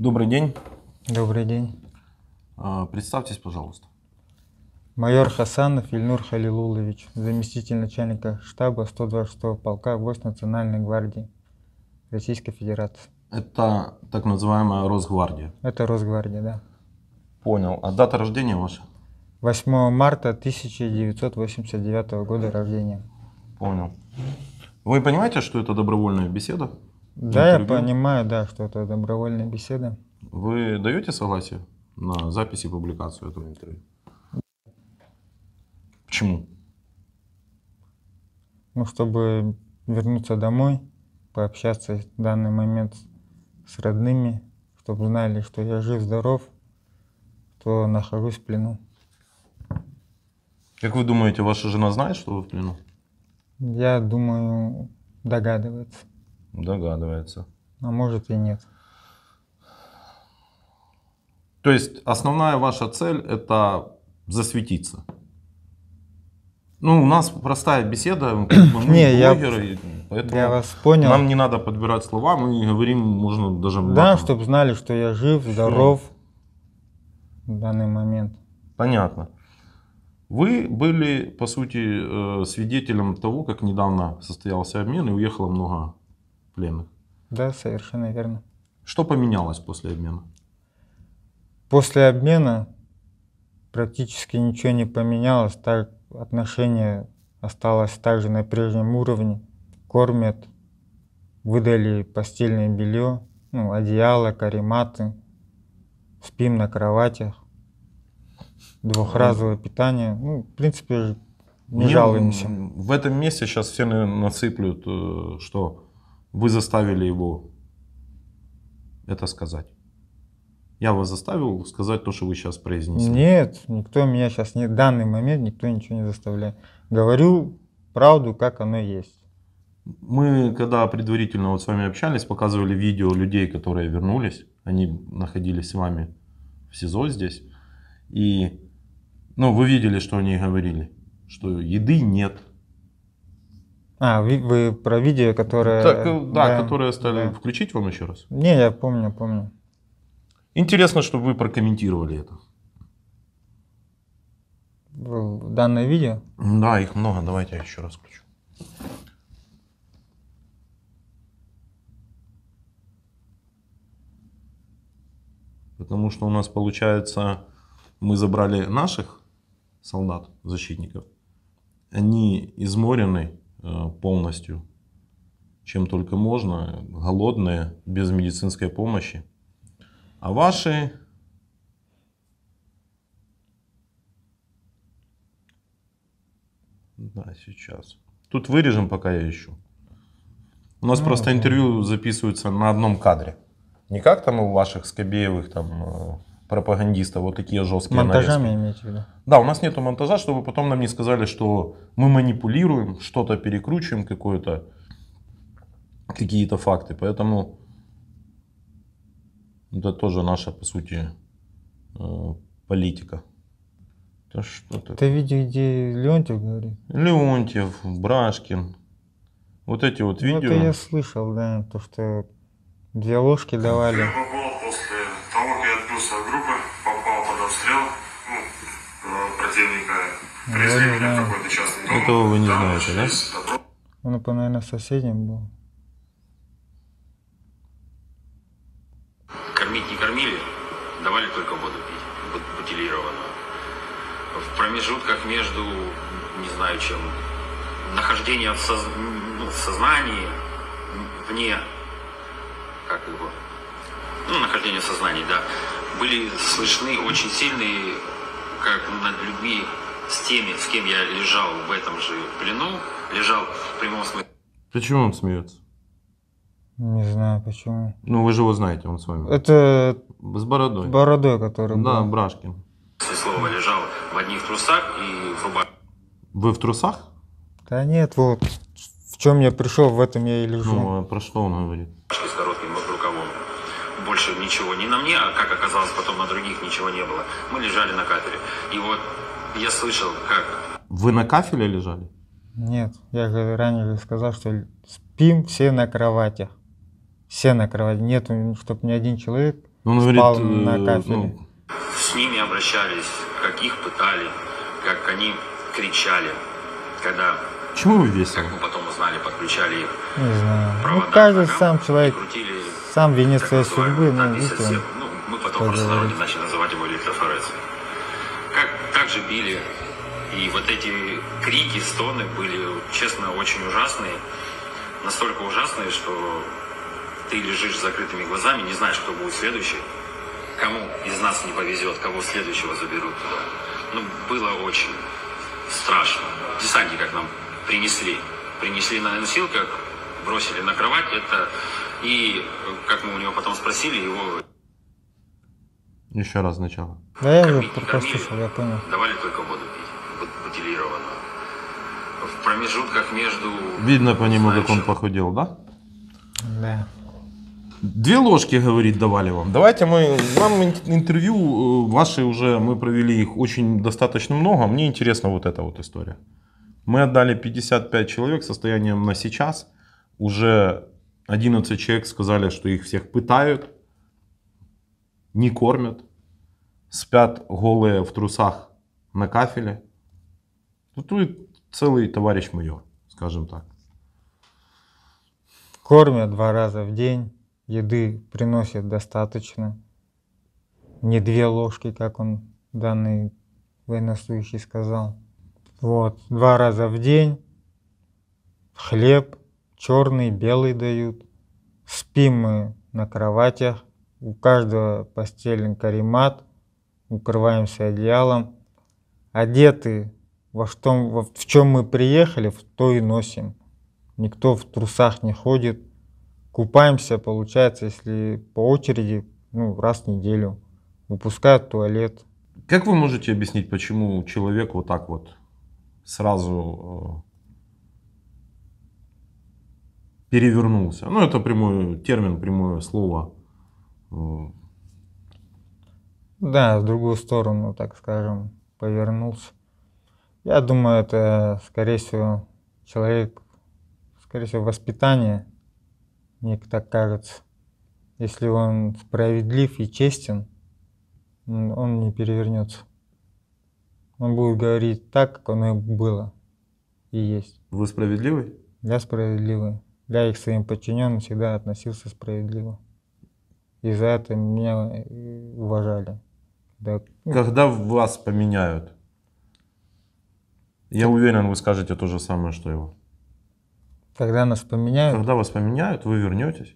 Добрый день. Добрый день. А, представьтесь, пожалуйста. Майор Хасанов Ильнур Халилулович, заместитель начальника штаба 126-го полка ВОС Национальной гвардии Российской Федерации. Это так называемая Росгвардия? Это Росгвардия, да. Понял. А дата рождения ваша? 8 марта 1989 года рождения. Понял. Вы понимаете, что это добровольная беседа? Да, интервью. я понимаю, да, что это добровольная беседа. Вы даете согласие на запись и публикацию этого интервью? Почему? Ну, чтобы вернуться домой, пообщаться в данный момент с родными, чтобы знали, что я жив-здоров, что нахожусь в плену. Как вы думаете, ваша жена знает, что вы в плену? Я думаю, догадывается. Догадывается. А может и нет. То есть основная ваша цель это засветиться. Ну, у нас простая беседа, мы не, блогеры, поэтому я вас понял. нам не надо подбирать слова, мы не говорим, можно даже... Да, чтобы знали, что я жив, Все. здоров в данный момент. Понятно. Вы были, по сути, э, свидетелем того, как недавно состоялся обмен и уехало много плена. Да, совершенно верно. Что поменялось после обмена? После обмена практически ничего не поменялось, так отношение осталось также на прежнем уровне. Кормят, выдали постельное белье, ну, одеяло, карематы, спим на кроватях, двухразовое питание. Ну, в принципе, не Мне жалуемся. В этом месте сейчас все насыплют, э, что вы заставили его это сказать. Я вас заставил сказать то, что вы сейчас произнесли. Нет, никто меня сейчас не в данный момент никто ничего не заставляет. Говорю правду, как оно есть. Мы, когда предварительно вот с вами общались, показывали видео людей, которые вернулись. Они находились с вами в СИЗО здесь. И ну, вы видели, что они говорили. Что еды нет, а, вы, вы про видео, которые... Так, э, да, да, которые стали... Да. Включить вам еще раз? Не, я помню, помню. Интересно, чтобы вы прокомментировали это. Данное видео? Да, их много. Давайте я еще раз включу. Потому что у нас получается, мы забрали наших солдат, защитников. Они изморены, Э, полностью, чем только можно, голодные, без медицинской помощи. А ваши Да, сейчас. Тут вырежем, пока я ищу. У нас ну, просто интервью записывается на одном кадре. Не как там у ваших Скобеевых там э, пропагандиста вот такие жесткие Монтажами нарезки. имеете в виду? Да, у нас нету монтажа, чтобы потом нам не сказали, что мы манипулируем, что-то перекручиваем, какое-то, какие-то факты. Поэтому это тоже наша, по сути, э, политика. Это что такое? Ты видел где Леонтьев говорит. Леонтьев, Брашкин. Вот эти вот видео. Ну, это я слышал, да, то, что две ложки давали. его знаю. Этого вы не знаете, да? Он, наверное, соседним был. Кормить не кормили, давали только воду пить, бутилированную. В промежутках между, не знаю чем, нахождением в, соз... ну, в сознании, вне, как его, ну, нахождение в сознании, да, были слышны очень сильные, как над людьми, с теми, с кем я лежал в этом же плену, лежал в прямом смысле. Почему он смеется? Не знаю почему. Ну вы же его знаете, он с вами. Это с бородой. Бородой, который. Да, был. Брашкин. слово лежал в одних трусах и в рубашке. Вы в трусах? Да нет, вот в чем я пришел, в этом я и лежу. Ну, а про что он говорит? С коротким рукавом. Больше ничего не на мне, а как оказалось потом на других ничего не было. Мы лежали на катере. И вот я слышал, как. Вы на кафеле лежали? Нет, я же ранее сказал, что спим все на кроватях. Все на кровати. Нет, чтобы ни один человек ну, он спал говорит, э, на ну, кафеле. Ну... С ними обращались, как их пытали, как они кричали, когда... Почему вы весь? Как мы потом узнали, подключали их. Не знаю. Ну, провода, ну, каждый сам человек, крутили, сам венец своей судьбы. Ну, видите, ну, мы потом просто начали также били. И вот эти крики, стоны были, честно, очень ужасные. Настолько ужасные, что ты лежишь с закрытыми глазами, не знаешь, кто будет следующий. Кому из нас не повезет, кого следующего заберут туда. Ну, было очень страшно. Десанти, как нам принесли. Принесли на носилках, бросили на кровать. Это и, как мы у него потом спросили, его еще раз сначала. Да я уже прослушал, я понял. Давали только воду пить, бутилированную. В промежутках между... Видно по нему, Знаешь, как он похудел, да? Да. Две ложки, говорит, давали вам. Давайте мы вам интервью э, ваши уже, мы провели их очень достаточно много. Мне интересна вот эта вот история. Мы отдали 55 человек состоянием на сейчас. Уже 11 человек сказали, что их всех пытают не кормят, спят голые в трусах на кафеле. Ну, тут целый товарищ майор, скажем так. Кормят два раза в день, еды приносят достаточно. Не две ложки, как он данный военнослужащий сказал. Вот, два раза в день хлеб черный, белый дают. Спим мы на кроватях, у каждого постелен каремат, укрываемся одеялом. Одеты во что, в чем мы приехали, в то и носим. Никто в трусах не ходит. Купаемся, получается, если по очереди, ну, раз в неделю. Выпускают туалет. Как вы можете объяснить, почему человек вот так вот сразу э, перевернулся. Ну, это прямой термин, прямое слово. Да, в другую сторону, так скажем, повернулся. Я думаю, это, скорее всего, человек, скорее всего, воспитание, мне так кажется. Если он справедлив и честен, он не перевернется. Он будет говорить так, как оно и было и есть. Вы справедливый? Я справедливый. Я их своим подчиненным всегда относился справедливо. И за это меня э, уважали. Да. Ну, Когда вас поменяют, я уверен, вы скажете то же самое, что его. Когда нас поменяют? Когда вас поменяют, вы вернетесь,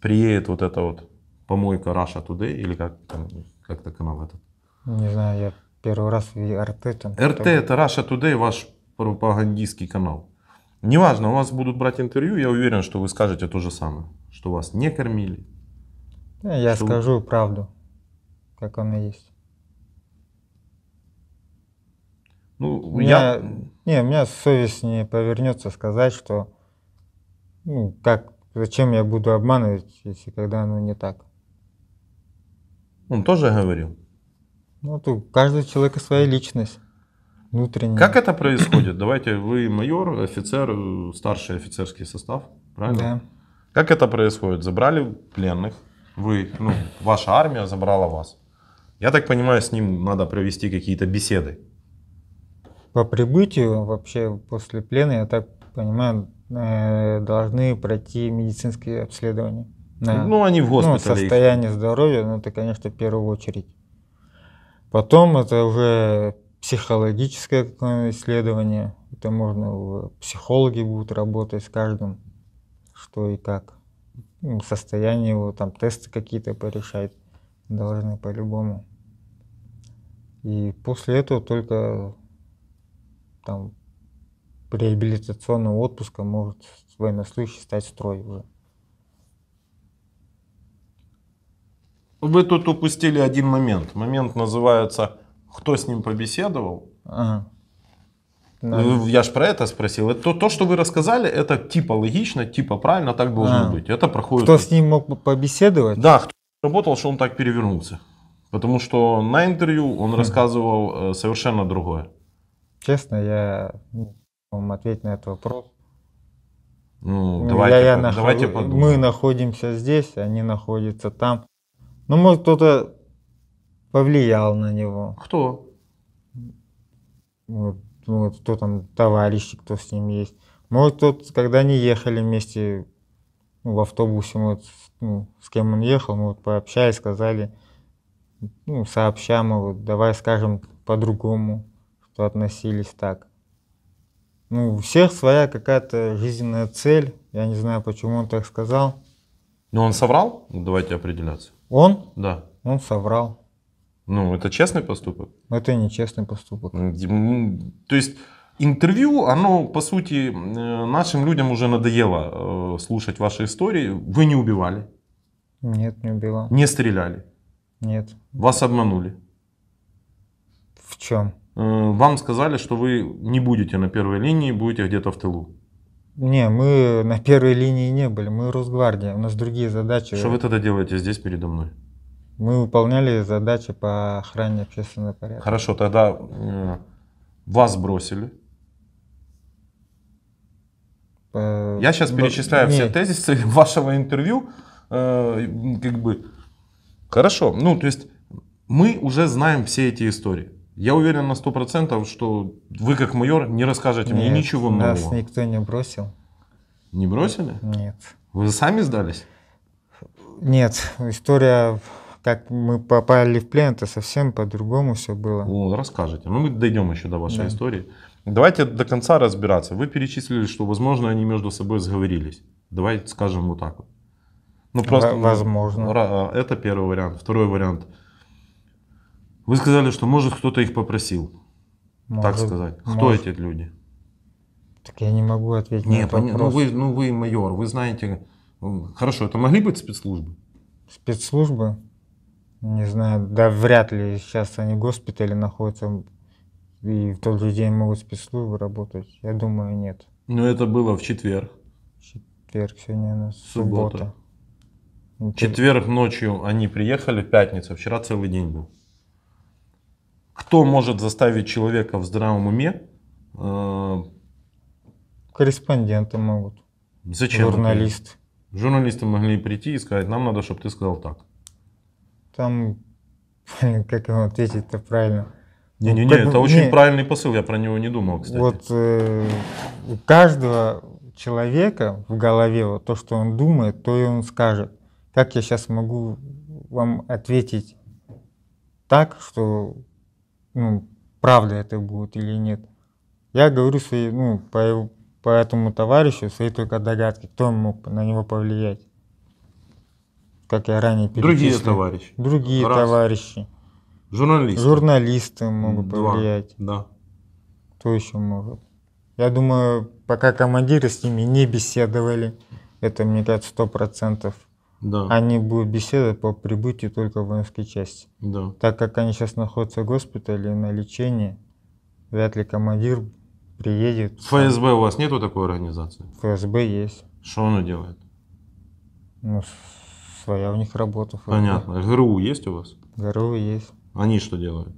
приедет вот эта вот помойка Russia Today или как там, как-то канал этот. Не знаю, я первый раз в РТ там. РТ кто это Russia Today, ваш пропагандистский канал. Неважно, у вас будут брать интервью, я уверен, что вы скажете то же самое, что вас не кормили, ну, я Суд. скажу правду, как она есть. Ну, у меня, я... Не, у меня совесть не повернется сказать, что ну, как, зачем я буду обманывать, если когда оно не так. Он тоже говорил. Ну, тут каждый человек своя личность. Внутренняя. Как это происходит? Давайте, вы майор, офицер, э, старший офицерский состав, правильно? Да. Как это происходит? Забрали пленных, вы, ну, ваша армия забрала вас. Я так понимаю, с ним надо провести какие-то беседы. По прибытию, вообще после плена, я так понимаю, э, должны пройти медицинские обследования. На, ну, они в ну, госпитале. Ну, состояние их. здоровья, ну, это, конечно, в первую очередь. Потом это уже психологическое исследование. Это можно, психологи будут работать с каждым, что и как. Состояние его, там тесты какие-то порешать должны по-любому. И после этого только там реабилитационного отпуска может военнослужащий стать строй уже. Вы тут упустили один момент. Момент называется «Кто с ним побеседовал?» ага. Ну, я же про это спросил. Это, то, что вы рассказали, это типа логично, типа правильно, так должно а. быть. Это проходит... Кто с ним мог побеседовать? Да, кто работал, что он так перевернулся. Потому что на интервью он хм. рассказывал э, совершенно другое. Честно, я ну, вам ответить на этот вопрос. Ну, ну давайте, я, я нах... давайте подумаем. Мы находимся здесь, они находятся там. Ну, может, кто-то повлиял на него. Кто? Вот ну, вот, кто там товарищи, кто с ним есть. Может, тот, когда они ехали вместе ну, в автобусе, мы вот, ну, с кем он ехал, мы вот пообщались, сказали, ну, сообща, мы вот, давай скажем по-другому, что относились так. Ну, у всех своя какая-то жизненная цель, я не знаю, почему он так сказал. Но он соврал? Ну, давайте определяться. Он? Да. Он соврал. Ну, это честный поступок? Это не честный поступок. То есть интервью, оно, по сути, э, нашим людям уже надоело э, слушать ваши истории. Вы не убивали? Нет, не убила. Не стреляли? Нет. Вас обманули? В чем? Э, вам сказали, что вы не будете на первой линии, будете где-то в тылу. Не, мы на первой линии не были, мы Росгвардия, у нас другие задачи. Что вы тогда делаете здесь передо мной? Мы выполняли задачи по охране общественного порядка. Хорошо, тогда э, вас бросили. По... Я сейчас перечисляю не... все тезисы вашего интервью. Э, как бы. Хорошо, ну то есть мы уже знаем все эти истории. Я уверен на сто процентов, что вы как майор не расскажете Нет, мне ничего нового. нас никто не бросил. Не бросили? Нет. Вы сами сдались? Нет, история как мы попали в плен, это совсем по-другому все было. Ну, расскажите. мы дойдем еще до вашей да. истории. Давайте до конца разбираться. Вы перечислили, что, возможно, они между собой сговорились. Давайте скажем вот так вот. Ну, просто, ну, возможно. А, это первый вариант. Второй вариант. Вы сказали, что, может, кто-то их попросил. Может, так сказать. Может. Кто эти люди? Так я не могу ответить Нет, на этот ну, вопрос. Ну вы, ну вы майор, вы знаете... Хорошо, это могли быть спецслужбы? Спецслужбы? не знаю, да вряд ли сейчас они в госпитале находятся и в тот же день могут спецслужбы работать. Я думаю, нет. Но это было в четверг. Четверг, сегодня у нас суббота. суббота. Ну, четверг ночью они приехали, пятница. вчера целый день был. Кто может заставить человека в здравом уме? Э, Корреспонденты могут. Зачем? Журналист. Журналисты могли прийти и сказать, нам надо, чтобы ты сказал так там, как ему ответить-то правильно? Ну, Не-не-не, это очень не, правильный посыл, я про него не думал, кстати. Вот э, у каждого человека в голове вот, то, что он думает, то и он скажет. Как я сейчас могу вам ответить так, что ну, правда это будет или нет? Я говорю свои, ну, по, по этому товарищу свои только догадки, кто мог на него повлиять как я ранее перечислил. Другие товарищи. Другие Раз. товарищи. Журналисты. Журналисты могут Два. повлиять. Да. Кто еще может? Я думаю, пока командиры с ними не беседовали, это, мне кажется, сто процентов. Да. Они будут беседовать по прибытию только в воинской части. Да. Так как они сейчас находятся в госпитале на лечении, вряд ли командир приедет. ФСБ у вас нету такой организации? ФСБ есть. Что оно делает? Ну, Своя у них работа. Понятно. ГРУ есть у вас? ГРУ есть. Они что делают?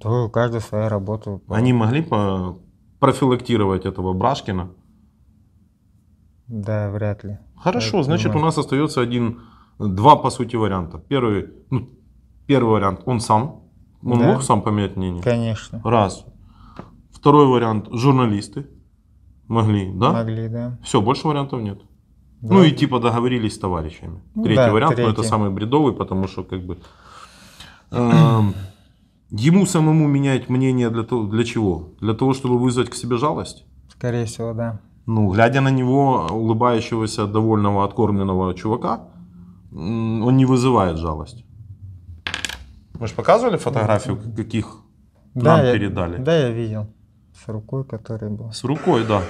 То у каждого своя работа. Они могли по профилактировать этого Брашкина? Да, вряд ли. Хорошо, Я значит понимаю. у нас остается один, два по сути варианта. Первый, ну, первый вариант, он сам, он да? мог сам поменять мнение? Конечно. Раз. Второй вариант, журналисты могли, да? Могли, да. Все, больше вариантов нет. Ну и типа договорились с товарищами. Ну третий да, вариант, третий. но это самый бредовый, потому что как бы э, ему самому менять мнение для того, для чего? Для того, чтобы вызвать к себе жалость? Скорее всего, да. Ну, глядя на него, улыбающегося, довольного, откормленного чувака, он не вызывает жалость. Мы же показывали фотографию, каких да, нам я, передали? Да, я видел. С рукой, который был. С рукой, да.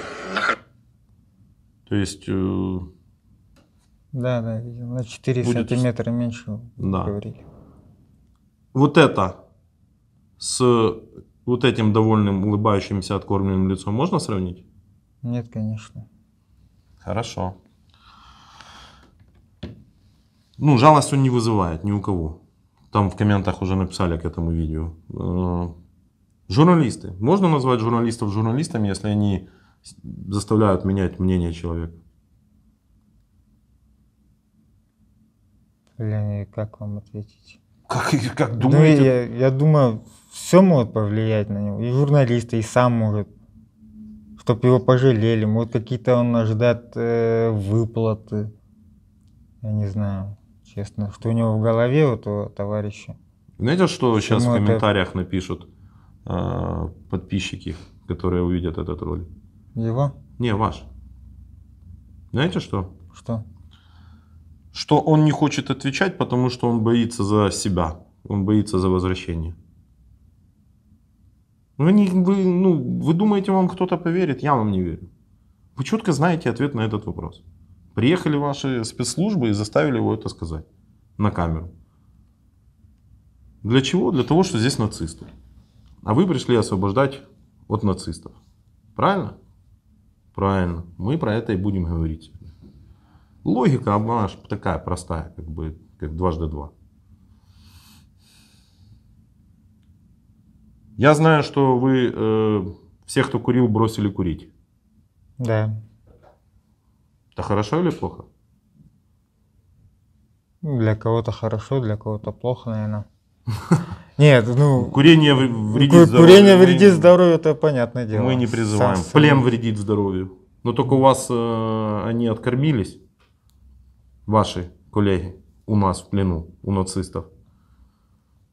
То есть... Э, да, да, на 4 будет... сантиметра меньше да. говорили. Вот это с вот этим довольным, улыбающимся, откормленным лицом можно сравнить? Нет, конечно. Хорошо. Ну, жалость он не вызывает ни у кого. Там в комментах уже написали к этому видео. Э, журналисты. Можно назвать журналистов журналистами, если они заставляют менять мнение человека? Блин, как вам ответить? Как, как ну, думаете? Ну, я, я думаю, все может повлиять на него. И журналисты, и сам может. Чтоб его пожалели. Может, какие-то он ожидает э, выплаты. Я не знаю, честно. Что у него в голове, у этого товарища. Знаете, что сейчас в комментариях это... напишут э, подписчики, которые увидят этот ролик? Его? Не, ваш. Знаете что? Что? что он не хочет отвечать, потому что он боится за себя, он боится за возвращение. Вы, не, вы, ну, вы думаете, вам кто-то поверит? Я вам не верю. Вы четко знаете ответ на этот вопрос. Приехали ваши спецслужбы и заставили его это сказать на камеру. Для чего? Для того, что здесь нацисты. А вы пришли освобождать от нацистов. Правильно? Правильно. Мы про это и будем говорить. Логика, она же такая простая, как бы, как дважды два. Я знаю, что вы э, все, кто курил, бросили курить. Да. Это хорошо или плохо? Для кого-то хорошо, для кого-то плохо, наверное. Нет, ну... Курение вредит здоровью. Курение вредит здоровью, это понятное дело. Мы не призываем. Плем вредит здоровью. Но только у вас э, они откормились ваши коллеги у нас в плену, у нацистов.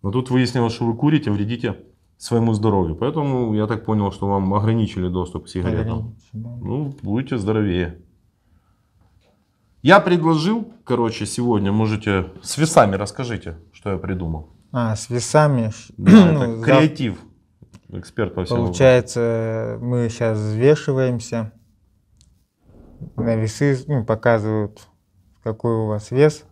Но тут выяснилось, что вы курите, вредите своему здоровью. Поэтому я так понял, что вам ограничили доступ к сигаретам. Ну, будете здоровее. Я предложил, короче, сегодня, можете с весами расскажите, что я придумал. А, с весами. Да, ну, это креатив. Эксперт по всему. Получается, мы сейчас взвешиваемся. На весы ну, показывают какой у вас вес.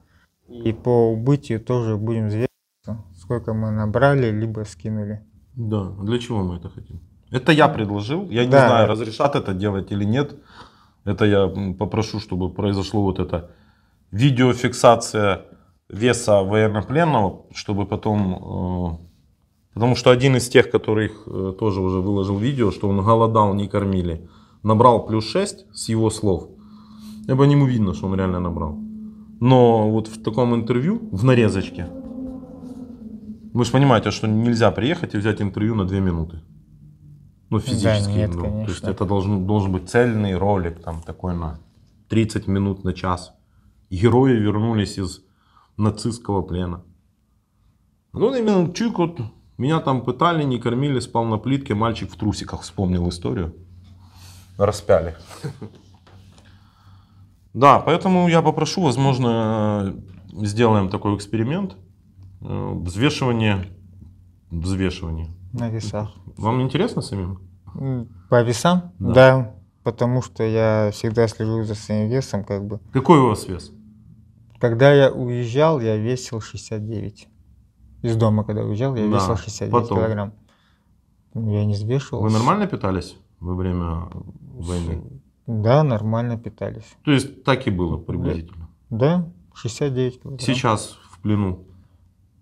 И по убытию тоже будем взвешиваться, сколько мы набрали, либо скинули. Да, а для чего мы это хотим? Это я предложил, я да. не знаю, разрешат это делать или нет. Это я попрошу, чтобы произошло вот это видеофиксация веса военнопленного, чтобы потом... Э, потому что один из тех, которых э, тоже уже выложил видео, что он голодал, не кормили, набрал плюс 6 с его слов и по нему видно, что он реально набрал. Но вот в таком интервью, в нарезочке, вы же понимаете, что нельзя приехать и взять интервью на 2 минуты. Ну, физически. Да, нет, ну, конечно. то есть это должен, должен быть цельный ролик, там такой на 30 минут, на час. Герои вернулись из нацистского плена. Ну, именно чик вот, меня там пытали, не кормили, спал на плитке, мальчик в трусиках вспомнил историю. Распяли. Да, поэтому я попрошу, возможно, сделаем такой эксперимент. Э, взвешивание. Взвешивание. На весах. Вам интересно самим? По весам? Да. да. Потому что я всегда слежу за своим весом, как бы. Какой у вас вес? Когда я уезжал, я весил 69. Из дома, когда уезжал, я да, весил 69 потом. килограмм. Я не взвешивался. Вы нормально питались во время войны? Да, нормально питались. То есть так и было приблизительно? Да, 69 килограмм. Сейчас в плену?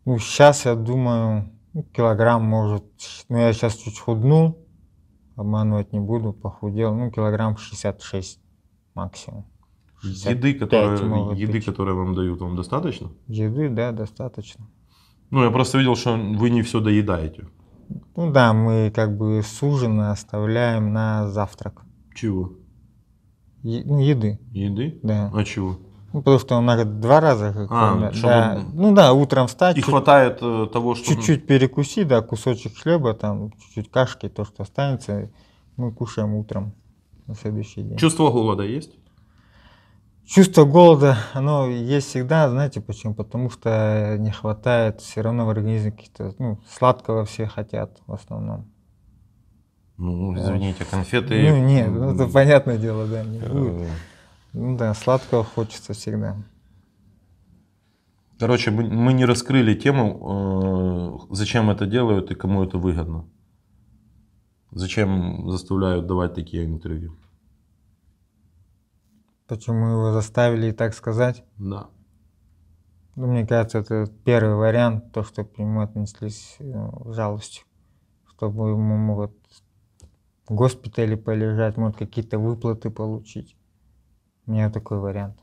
Ну, сейчас, я думаю, ну, килограмм может... Ну, я сейчас чуть худнул, обманывать не буду, похудел. Ну, килограмм 66 максимум. Еды, которая, еды, которые вам дают, вам достаточно? Еды, да, достаточно. Ну, я просто видел, что вы не все доедаете. Ну да, мы как бы с оставляем на завтрак. Чего? Е- ну, еды. Еды? Да. А чего? Ну, потому что он надо два раза. а, чтобы... да. Ну да, утром встать. И чуть... хватает э, того, что... Чуть-чуть перекуси, да, кусочек хлеба, там, чуть-чуть кашки, то, что останется, мы кушаем утром на следующий день. Чувство голода есть? Чувство голода, оно есть всегда, знаете почему? Потому что не хватает все равно в организме каких-то, ну, сладкого все хотят в основном. Ну, ну, извините, конфеты... Ну, нет, ну, это понятное дело, да, не э, Ну да, сладкого хочется всегда. Короче, мы, не раскрыли тему, э, зачем это делают и кому это выгодно. Зачем заставляют давать такие интервью? Почему его заставили и так сказать? Да. Ну, мне кажется, это первый вариант, то, что к нему отнеслись э, жалостью, чтобы ему могут в госпитале полежать, может какие-то выплаты получить. У меня такой вариант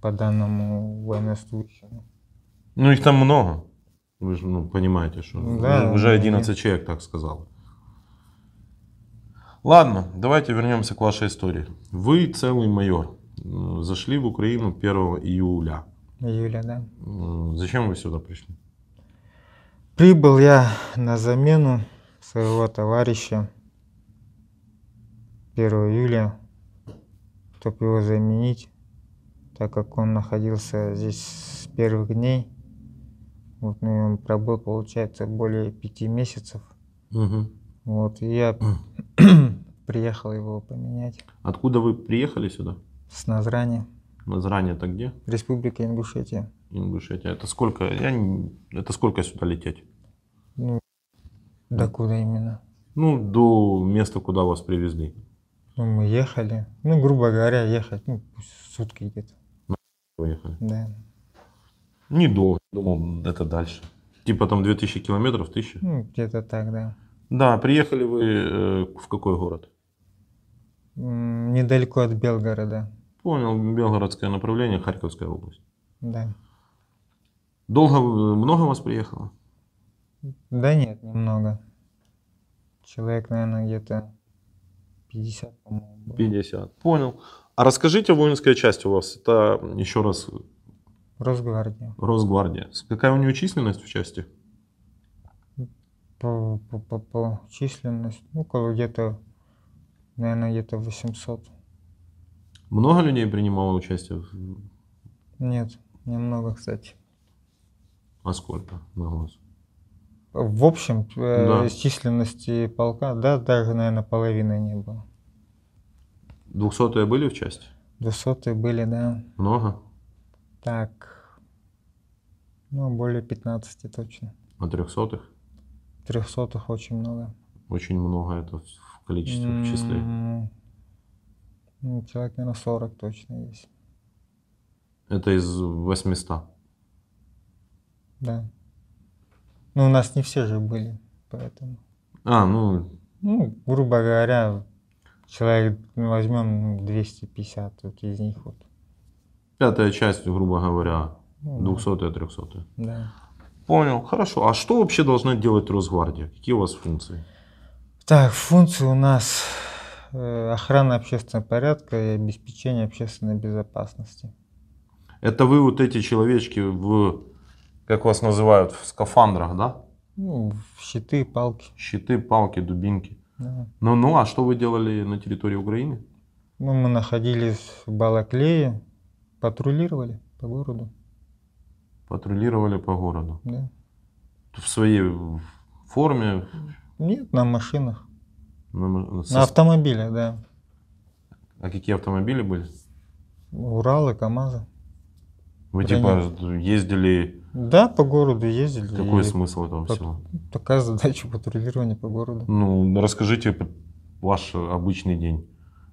по данному военнослужащему. Ну их там много. Вы же ну, понимаете, что ну да, уже 11 ну, нет. человек так сказал. Ладно, давайте вернемся к вашей истории. Вы целый майор. Зашли в Украину 1 июля. Июля, да. Зачем вы сюда пришли? Прибыл я на замену своего товарища. 1 июля, чтобы его заменить, так как он находился здесь с первых дней. Вот, ну, он пробыл, получается, более пяти месяцев. Угу. Вот, и я приехал его поменять. Откуда вы приехали сюда? С Назрани. Назрани это где? Республика Ингушетия. Ингушетия. Это сколько? Я не... Это сколько сюда лететь? Ну, да. до куда именно? Ну, до места, куда вас привезли. Ну, мы ехали. Ну, грубо говоря, ехать, ну, сутки где-то. Поехали? Да. Недолго. Думал, это дальше. Типа там 2000 километров, 1000? Ну, где-то так, да. Да, приехали вы э, в какой город? Недалеко от Белгорода. Понял, Белгородское направление, Харьковская область. Да. Долго, э, много вас приехало? Да нет, немного. Человек, наверное, где-то 50, по-моему. Было. 50, понял. А расскажите, воинская часть у вас, это еще раз... Росгвардия. Росгвардия. Какая у нее численность в части? По, по, по, по численность, ну, около где-то, наверное, где-то 800. Много людей принимало участие? Нет, немного, кстати. А сколько на вас? В общем, э, да. численности полка, да, даже, наверное, половины не было. Двухсотые были в части? Двухсотые были, да. Много? Так, ну, более 15 точно. А трехсотых? Трехсотых очень много. Очень много это в количестве, в числе? Ну, человек, наверное, 40 точно есть. Это из 800? Да. Ну, у нас не все же были, поэтому. А, ну... Ну, грубо говоря, человек, ну, возьмем 250 вот из них вот. Пятая часть, грубо говоря, ну, 200 300 Да. Понял, хорошо. А что вообще должна делать Росгвардия? Какие у вас функции? Так, функции у нас э, охрана общественного порядка и обеспечение общественной безопасности. Это вы вот эти человечки в как вас называют, в скафандрах, да? Ну, щиты, палки. Щиты, палки, дубинки. Да. Ну, ну, а что вы делали на территории Украины? Ну, мы находились в Балаклее, патрулировали по городу. Патрулировали по городу? Да. В своей форме? Нет, на машинах. На, со... на автомобиле, да. А какие автомобили были? Уралы, КАМАЗы. Вы типа ездили... Да, по городу ездили. Какой смысл этого по... всего? Такая задача патрулирования по городу. Ну, расскажите ваш обычный день.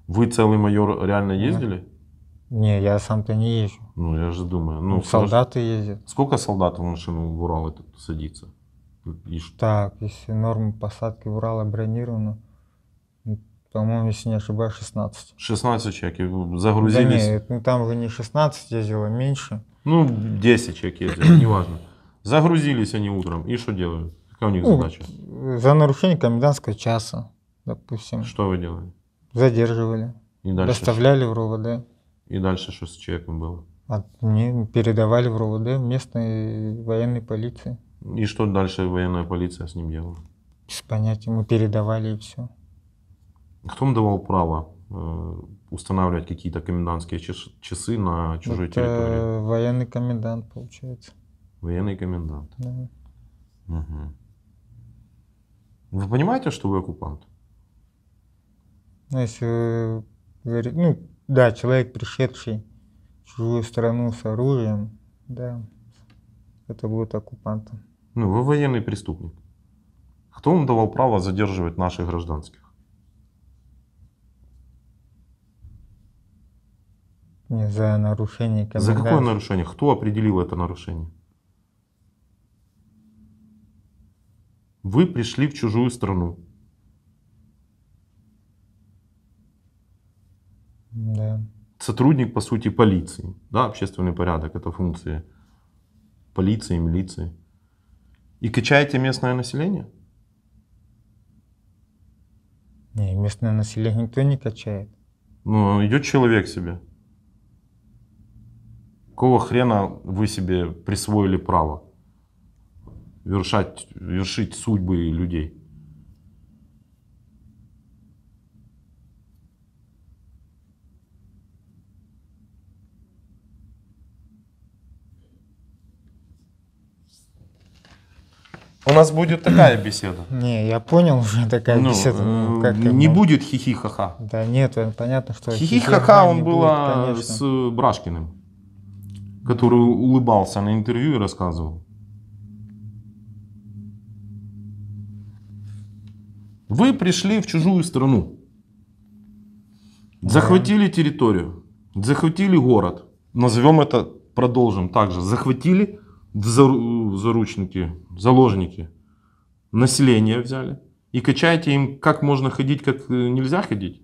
Вы целый майор реально ездили? Не, я сам-то не езжу. Ну, я же думаю. Ну, ну солдаты скажешь, ездят. Сколько солдат в машину в Урал этот садится? И... Так, если норма посадки в Урала бронирована, ну, по-моему, если не ошибаюсь, 16. 16 человек, загрузились? Да нет, ну там уже не 16 ездило, меньше. Ну, 10 человек ездили, неважно. Загрузились они утром, и что делают? Какая у них ну, задача? За нарушение комендантского часа, допустим. Что вы делали? Задерживали. И дальше Доставляли что? в РОВД. И дальше что с человеком было? От, мне передавали в РОВД местной военной полиции. И что дальше военная полиция с ним делала? Без понятия, мы передавали и все. Кто им давал право э, устанавливать какие-то комендантские часы на чужой Это территории? Военный комендант, получается. Военный комендант. Да. Угу. Вы понимаете, что вы оккупант? Ну, если говорить, ну, да, человек, пришедший в чужую страну с оружием, да, это будет оккупантом. Ну, вы военный преступник. Кто вам давал право задерживать наших гражданских? За нарушение За какое нарушение? Кто определил это нарушение? Вы пришли в чужую страну. Да. Сотрудник, по сути, полиции. Да, общественный порядок – это функции полиции, милиции. И качаете местное население? Не, местное население никто не качает. Ну, идет человек себе. Какого хрена вы себе присвоили право вершать, вершить судьбы людей? У нас будет такая беседа. Не, я понял уже такая ну, беседа. Ну, э, как не ему... будет хихихаха. Да нет, понятно, что хихихаха он не было будет, а с Брашкиным который улыбался на интервью и рассказывал. Вы пришли в чужую страну, захватили территорию, захватили город, назовем это, продолжим также, захватили в заручники, заложники, население взяли и качаете им, как можно ходить, как э, нельзя ходить.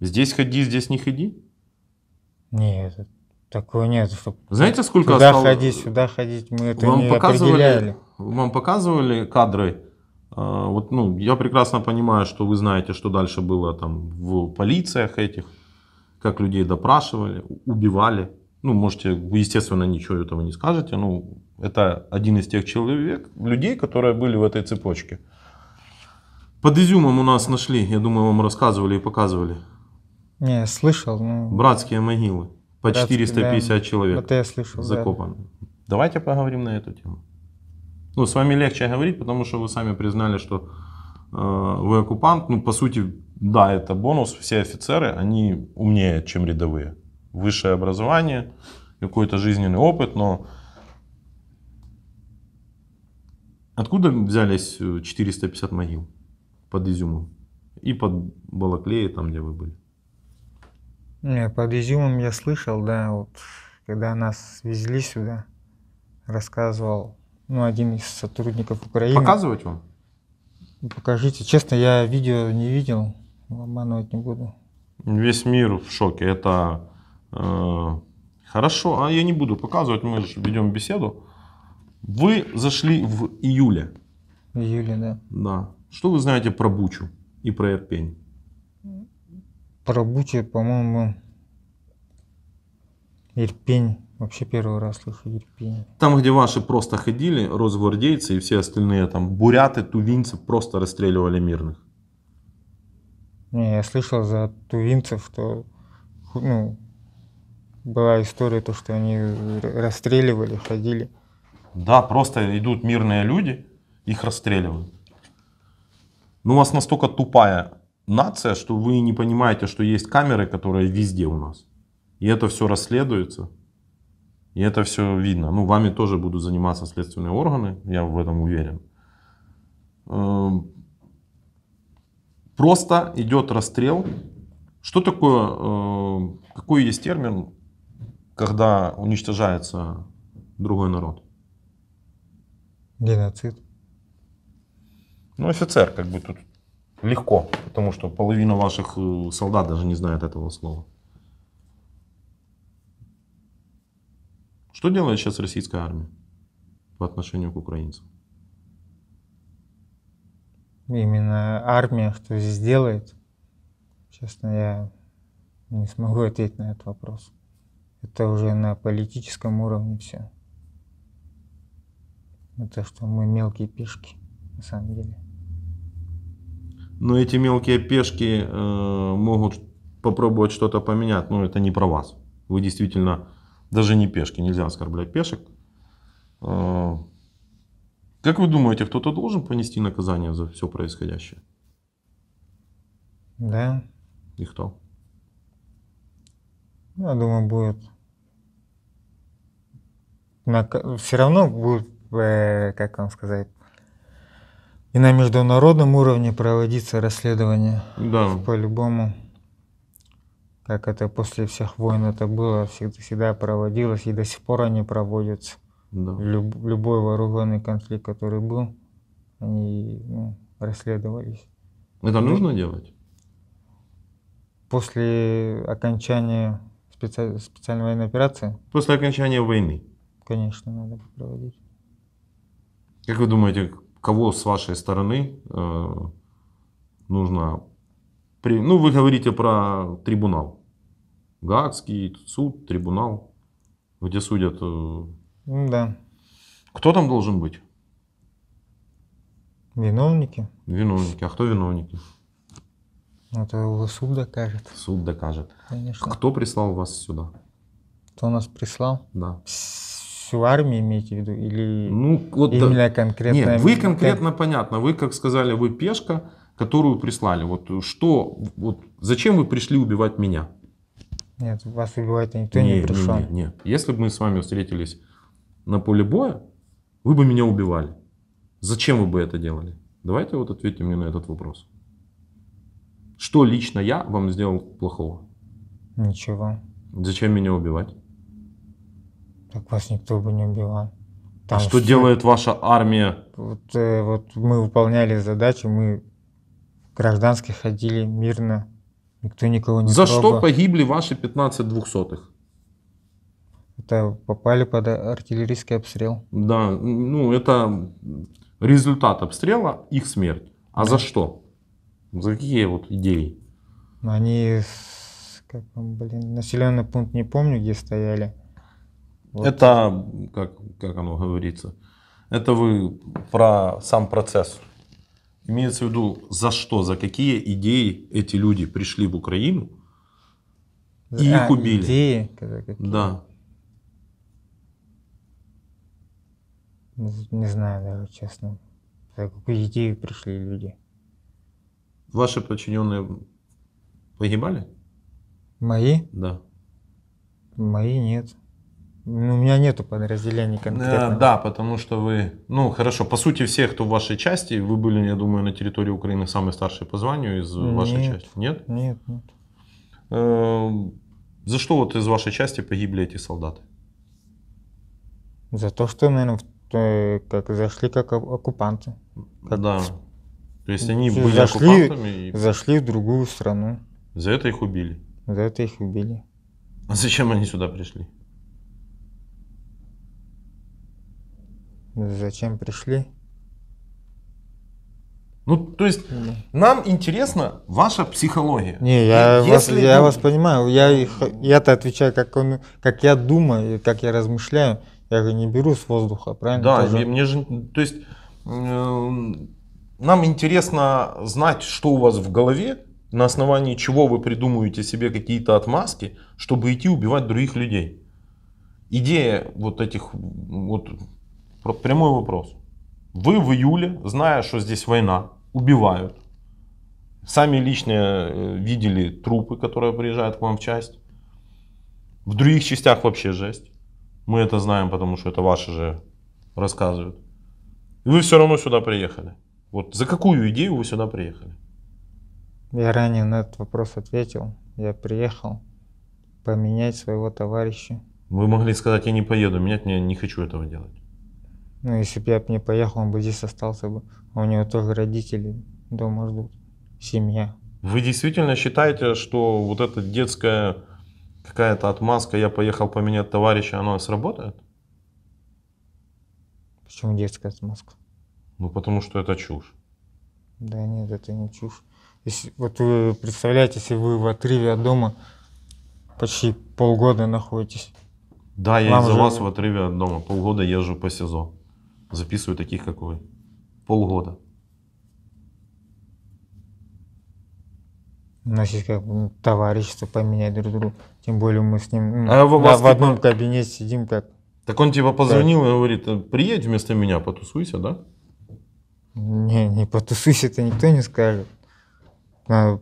Здесь ходи, здесь не ходи. Нет, это Такого нет, чтобы Знаете, сколько туда осталось? ходи, сюда ходить, мы это вам не показывали, определяли. Вам показывали кадры? А, вот, ну, я прекрасно понимаю, что вы знаете, что дальше было там в полициях этих, как людей допрашивали, убивали. Ну, можете, вы, естественно, ничего этого не скажете, ну, это один из тех человек, людей, которые были в этой цепочке. Под Изюмом у нас нашли, я думаю, вам рассказывали и показывали. Не, слышал. Но... Братские могилы по 450 да, человек это я слышал, закопано. Да. Давайте поговорим на эту тему. Ну, с вами легче говорить, потому что вы сами признали, что э, вы оккупант. Ну, по сути, да, это бонус. Все офицеры, они умнее, чем рядовые. Высшее образование, какой-то жизненный опыт, но откуда взялись 450 э, могил под Изюмом и под Балаклеей, там, где вы были? Нет, под Изюмом я слышал, да, вот когда нас везли сюда, рассказывал, ну, один из сотрудников Украины. Показывать вам? Ну, покажите. Честно, я видео не видел, обманывать не буду. Весь мир в шоке. Это э, хорошо, а я не буду показывать, мы же ведем беседу. Вы зашли в июле. В июле, да. Да. Что вы знаете про Бучу и про Ирпень? Парабути, по-моему, Ирпень. Вообще первый раз слышу Ирпень. Там, где ваши просто ходили, росгвардейцы и все остальные, там, буряты, тувинцы просто расстреливали мирных. Не, я слышал за тувинцев, что, ну, была история, то, что они расстреливали, ходили. Да, просто идут мирные люди, их расстреливают. Ну, у вас настолько тупая нация, что вы не понимаете, что есть камеры, которые везде у нас. И это все расследуется. И это все видно. Ну, вами тоже будут заниматься следственные органы, я в этом уверен. Эм, просто идет расстрел. Что такое, эм, какой есть термин, когда уничтожается другой народ? Геноцид. Ну, офицер, как бы тут Легко, потому что половина ваших э, солдат даже не знает этого слова. Что делает сейчас российская армия по отношению к украинцам? Именно армия что здесь делает? Честно, я не смогу ответить на этот вопрос. Это уже на политическом уровне все. Это что мы мелкие пешки, на самом деле. Но ну, эти мелкие пешки э, могут попробовать что-то поменять, но это не про вас. Вы действительно даже не пешки, нельзя оскорблять пешек. Э, как вы думаете, кто-то должен понести наказание за все происходящее? Да. И кто? Я думаю, будет. Все равно будет, э, как вам сказать, и на международном уровне проводится расследование. Да. По-любому. Как это после всех войн это было, всегда, всегда проводилось, и до сих пор они проводятся. Да. Люб, любой вооруженный конфликт, который был, они ну, расследовались. Это ну, нужно делать? После окончания специ... специальной военной операции? После окончания войны. Конечно, надо проводить. Как вы думаете, кого с вашей стороны э, нужно... При... Ну, вы говорите про трибунал. Гаагский суд, трибунал, где судят... Э, да. Кто там должен быть? Виновники. Виновники. А кто виновники? Это суд докажет. Суд докажет. Конечно. Кто прислал вас сюда? Кто нас прислал? Да всю армию имеете в виду? Или ну, вот именно да, конкретно? Нет, вы конкретно как... понятно. Вы, как сказали, вы пешка, которую прислали. Вот что, вот зачем вы пришли убивать меня? Нет, вас убивать никто не, не пришел. Нет, нет, если бы мы с вами встретились на поле боя, вы бы меня убивали. Зачем вы бы это делали? Давайте вот ответьте мне на этот вопрос. Что лично я вам сделал плохого? Ничего. Зачем меня убивать? Так вас никто бы не убивал. А Там а что все... делает ваша армия? Вот, э, вот мы выполняли задачу, мы гражданские ходили мирно, никто никого не За трогал. что погибли ваши 15 двухсотых? Это попали под артиллерийский обстрел. Да, ну это результат обстрела, их смерть. А да. за что? За какие вот идеи? Они, как, блин, населенный пункт не помню, где стояли. Вот. Это, как, как оно говорится, это вы про сам процесс. Имеется в виду, за что, за какие идеи эти люди пришли в Украину и а, их убили. Идеи, какие? Да. Не, знаю даже, честно. За какие идеи пришли люди? Ваши подчиненные погибали? Мои? Да. Мои нет. Ну, у меня нету подразделений конкретно. Э, да, потому что вы, ну хорошо, по сути все, кто в вашей части, вы были, я думаю, на территории Украины самый старший по званию из нет, вашей части, нет? Нет, нет. Э, за что вот из вашей части погибли эти солдаты? За то, что, наверное, э, как зашли как оккупанты. Как да. То есть они были зашли, оккупантами? И... Зашли в другую страну. За это их убили? За это их убили. А зачем они сюда пришли? Зачем пришли? Ну, то есть да. нам интересна ваша психология. Не, я, Если вас, я вас понимаю. Я, я-то отвечаю, как, он, как я думаю, как я размышляю. Я же не беру с воздуха, правильно? Да, Тоже? мне же, то есть э, нам интересно знать, что у вас в голове, на основании чего вы придумываете себе какие-то отмазки, чтобы идти убивать других людей. Идея вот этих вот Прямой вопрос. Вы в июле, зная, что здесь война, убивают. Сами лично э, видели трупы, которые приезжают к вам в часть. В других частях вообще жесть. Мы это знаем, потому что это ваши же рассказывают. И вы все равно сюда приехали. Вот за какую идею вы сюда приехали? Я ранее на этот вопрос ответил. Я приехал поменять своего товарища. Вы могли сказать, я не поеду, менять мне не хочу этого делать. Ну, если бы я не поехал, он бы здесь остался бы. А у него тоже родители дома ждут, семья. Вы действительно считаете, что вот эта детская какая-то отмазка, я поехал поменять товарища, она сработает? Почему детская отмазка? Ну, потому что это чушь. Да нет, это не чушь. Если, вот вы представляете, если вы в отрыве от дома почти полгода находитесь. Да, я из-за же... вас в отрыве от дома. Полгода езжу по СИЗО записываю таких, как вы. Полгода. Значит, как бы товарищество поменять друг другу. Тем более мы с ним а ну, на, в типа одном кабинете сидим как. Так он типа позвонил как? и говорит, приедь вместо меня, потусуйся, да? Не, не потусуйся, это никто не скажет. Надо,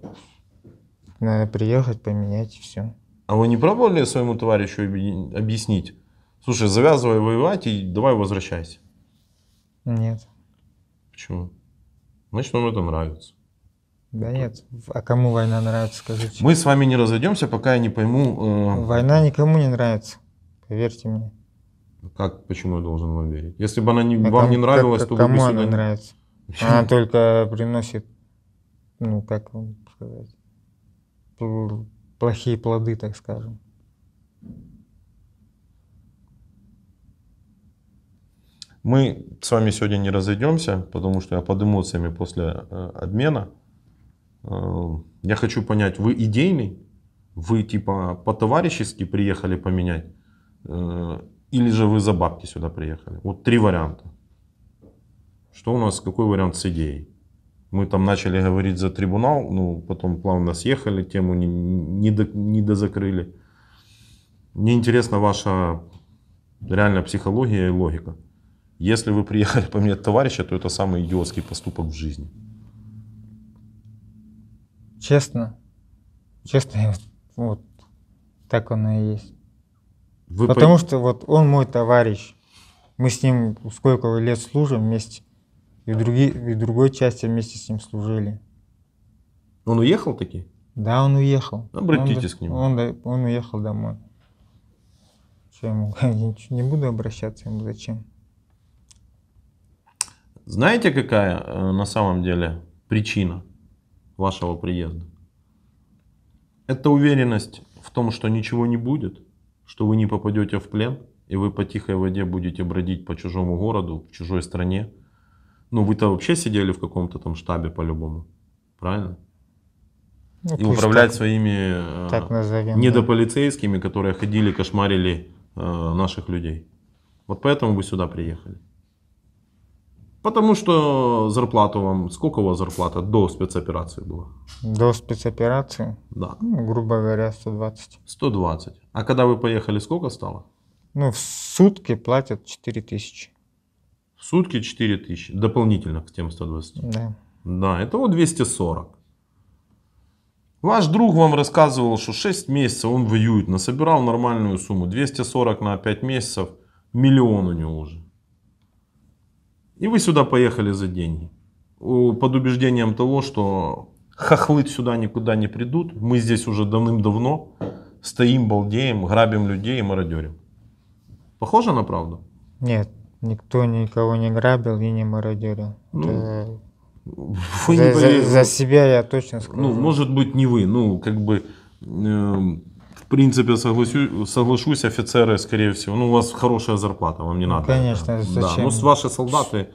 надо приехать, поменять и все. А вы не пробовали своему товарищу объяснить? Слушай, завязывай воевать и давай возвращайся. Нет. Почему? Значит, вам это нравится. Да нет. А кому война нравится, скажите? Мы с вами не разойдемся, пока я не пойму... Э... Война никому не нравится, поверьте мне. Ну как, почему я должен вам верить? Если бы она не, а вам ком, не нравилась, как, то кому вы бы сюда... она нравится? Почему? Она только приносит, ну, как вам сказать, плохие плоды, так скажем. Мы с вами сегодня не разойдемся, потому что я под эмоциями после э, обмена. Э, я хочу понять, вы идейный? Вы типа по-товарищески приехали поменять? Э, или же вы за бабки сюда приехали? Вот три варианта. Что у нас, какой вариант с идеей? Мы там начали говорить за трибунал, ну потом плавно съехали, тему не, не, до, не дозакрыли. Мне интересна ваша реальная психология и логика. Если вы приехали поменять товарища, то это самый идиотский поступок в жизни. Честно. Честно, вот так оно и есть. Вы Потому по... что вот он мой товарищ. Мы с ним сколько лет служим вместе. И в, други... и в другой части вместе с ним служили. Он уехал таки? Да, он уехал. Ну, обратитесь он, к нему. Он, он, он уехал домой. Что ему? Я не буду обращаться ему, зачем? Знаете, какая э, на самом деле причина вашего приезда? Это уверенность в том, что ничего не будет, что вы не попадете в плен, и вы по тихой воде будете бродить по чужому городу, в чужой стране. Ну, вы-то вообще сидели в каком-то там штабе по-любому, правильно? Ну, и управлять так, своими э, так назовем, недополицейскими, да. которые ходили, кошмарили э, наших людей. Вот поэтому вы сюда приехали. Потому что зарплату вам, сколько у вас зарплата до спецоперации была? До спецоперации? Да. Ну, грубо говоря, 120. 120. А когда вы поехали, сколько стало? Ну, в сутки платят 4 тысячи. В сутки 4 тысячи, дополнительно к тем 120. Да. Да, это вот 240. Ваш друг вам рассказывал, что 6 месяцев он воюет, насобирал нормальную сумму. 240 на 5 месяцев, миллион у него уже. И вы сюда поехали за деньги. Под убеждением того, что хохлы сюда никуда не придут. Мы здесь уже давным-давно стоим, балдеем, грабим людей и мародерим. Похоже на правду? Нет, никто никого не грабил и не мародерил. Ну, Это... вы за, не за, за себя я точно скажу. Ну, может быть, не вы. Ну, как бы... Э принципе, соглашусь, соглашусь, офицеры, скорее всего. Ну, у вас хорошая зарплата, вам не надо. Конечно, зачем? Да. Ну, ваши солдаты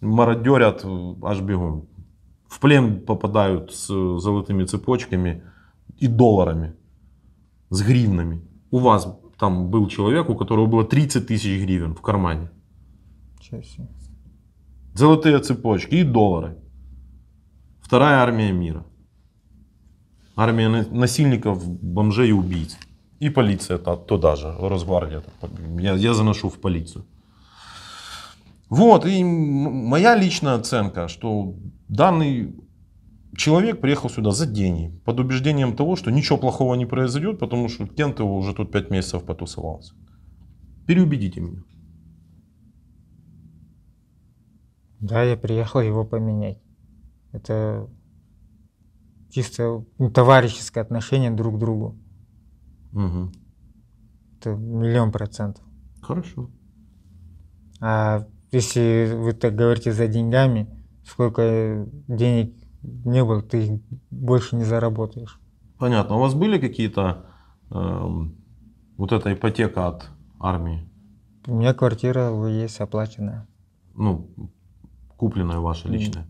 мародерят э, аж бегом. В плен попадают с золотыми цепочками и долларами, с гривнами. У вас там был человек, у которого было 30 тысяч гривен в кармане. Золотые цепочки и доллары. Вторая армия мира армия насильников, бомжей и убийц. И полиция -то туда же, Росгвардия. Я, я заношу в полицию. Вот, и моя личная оценка, что данный человек приехал сюда за деньги, под убеждением того, что ничего плохого не произойдет, потому что Кент его уже тут 5 месяцев потусовался. Переубедите меня. Да, я приехал его поменять. Это чисто ну, товарищеское отношение друг к другу. Угу. Это миллион процентов. Хорошо. А если вы так говорите за деньгами, сколько денег не было, ты больше не заработаешь. Понятно. У вас были какие-то э, вот эта ипотека от армии? У меня квартира есть оплаченная. Ну, купленная ваша личная.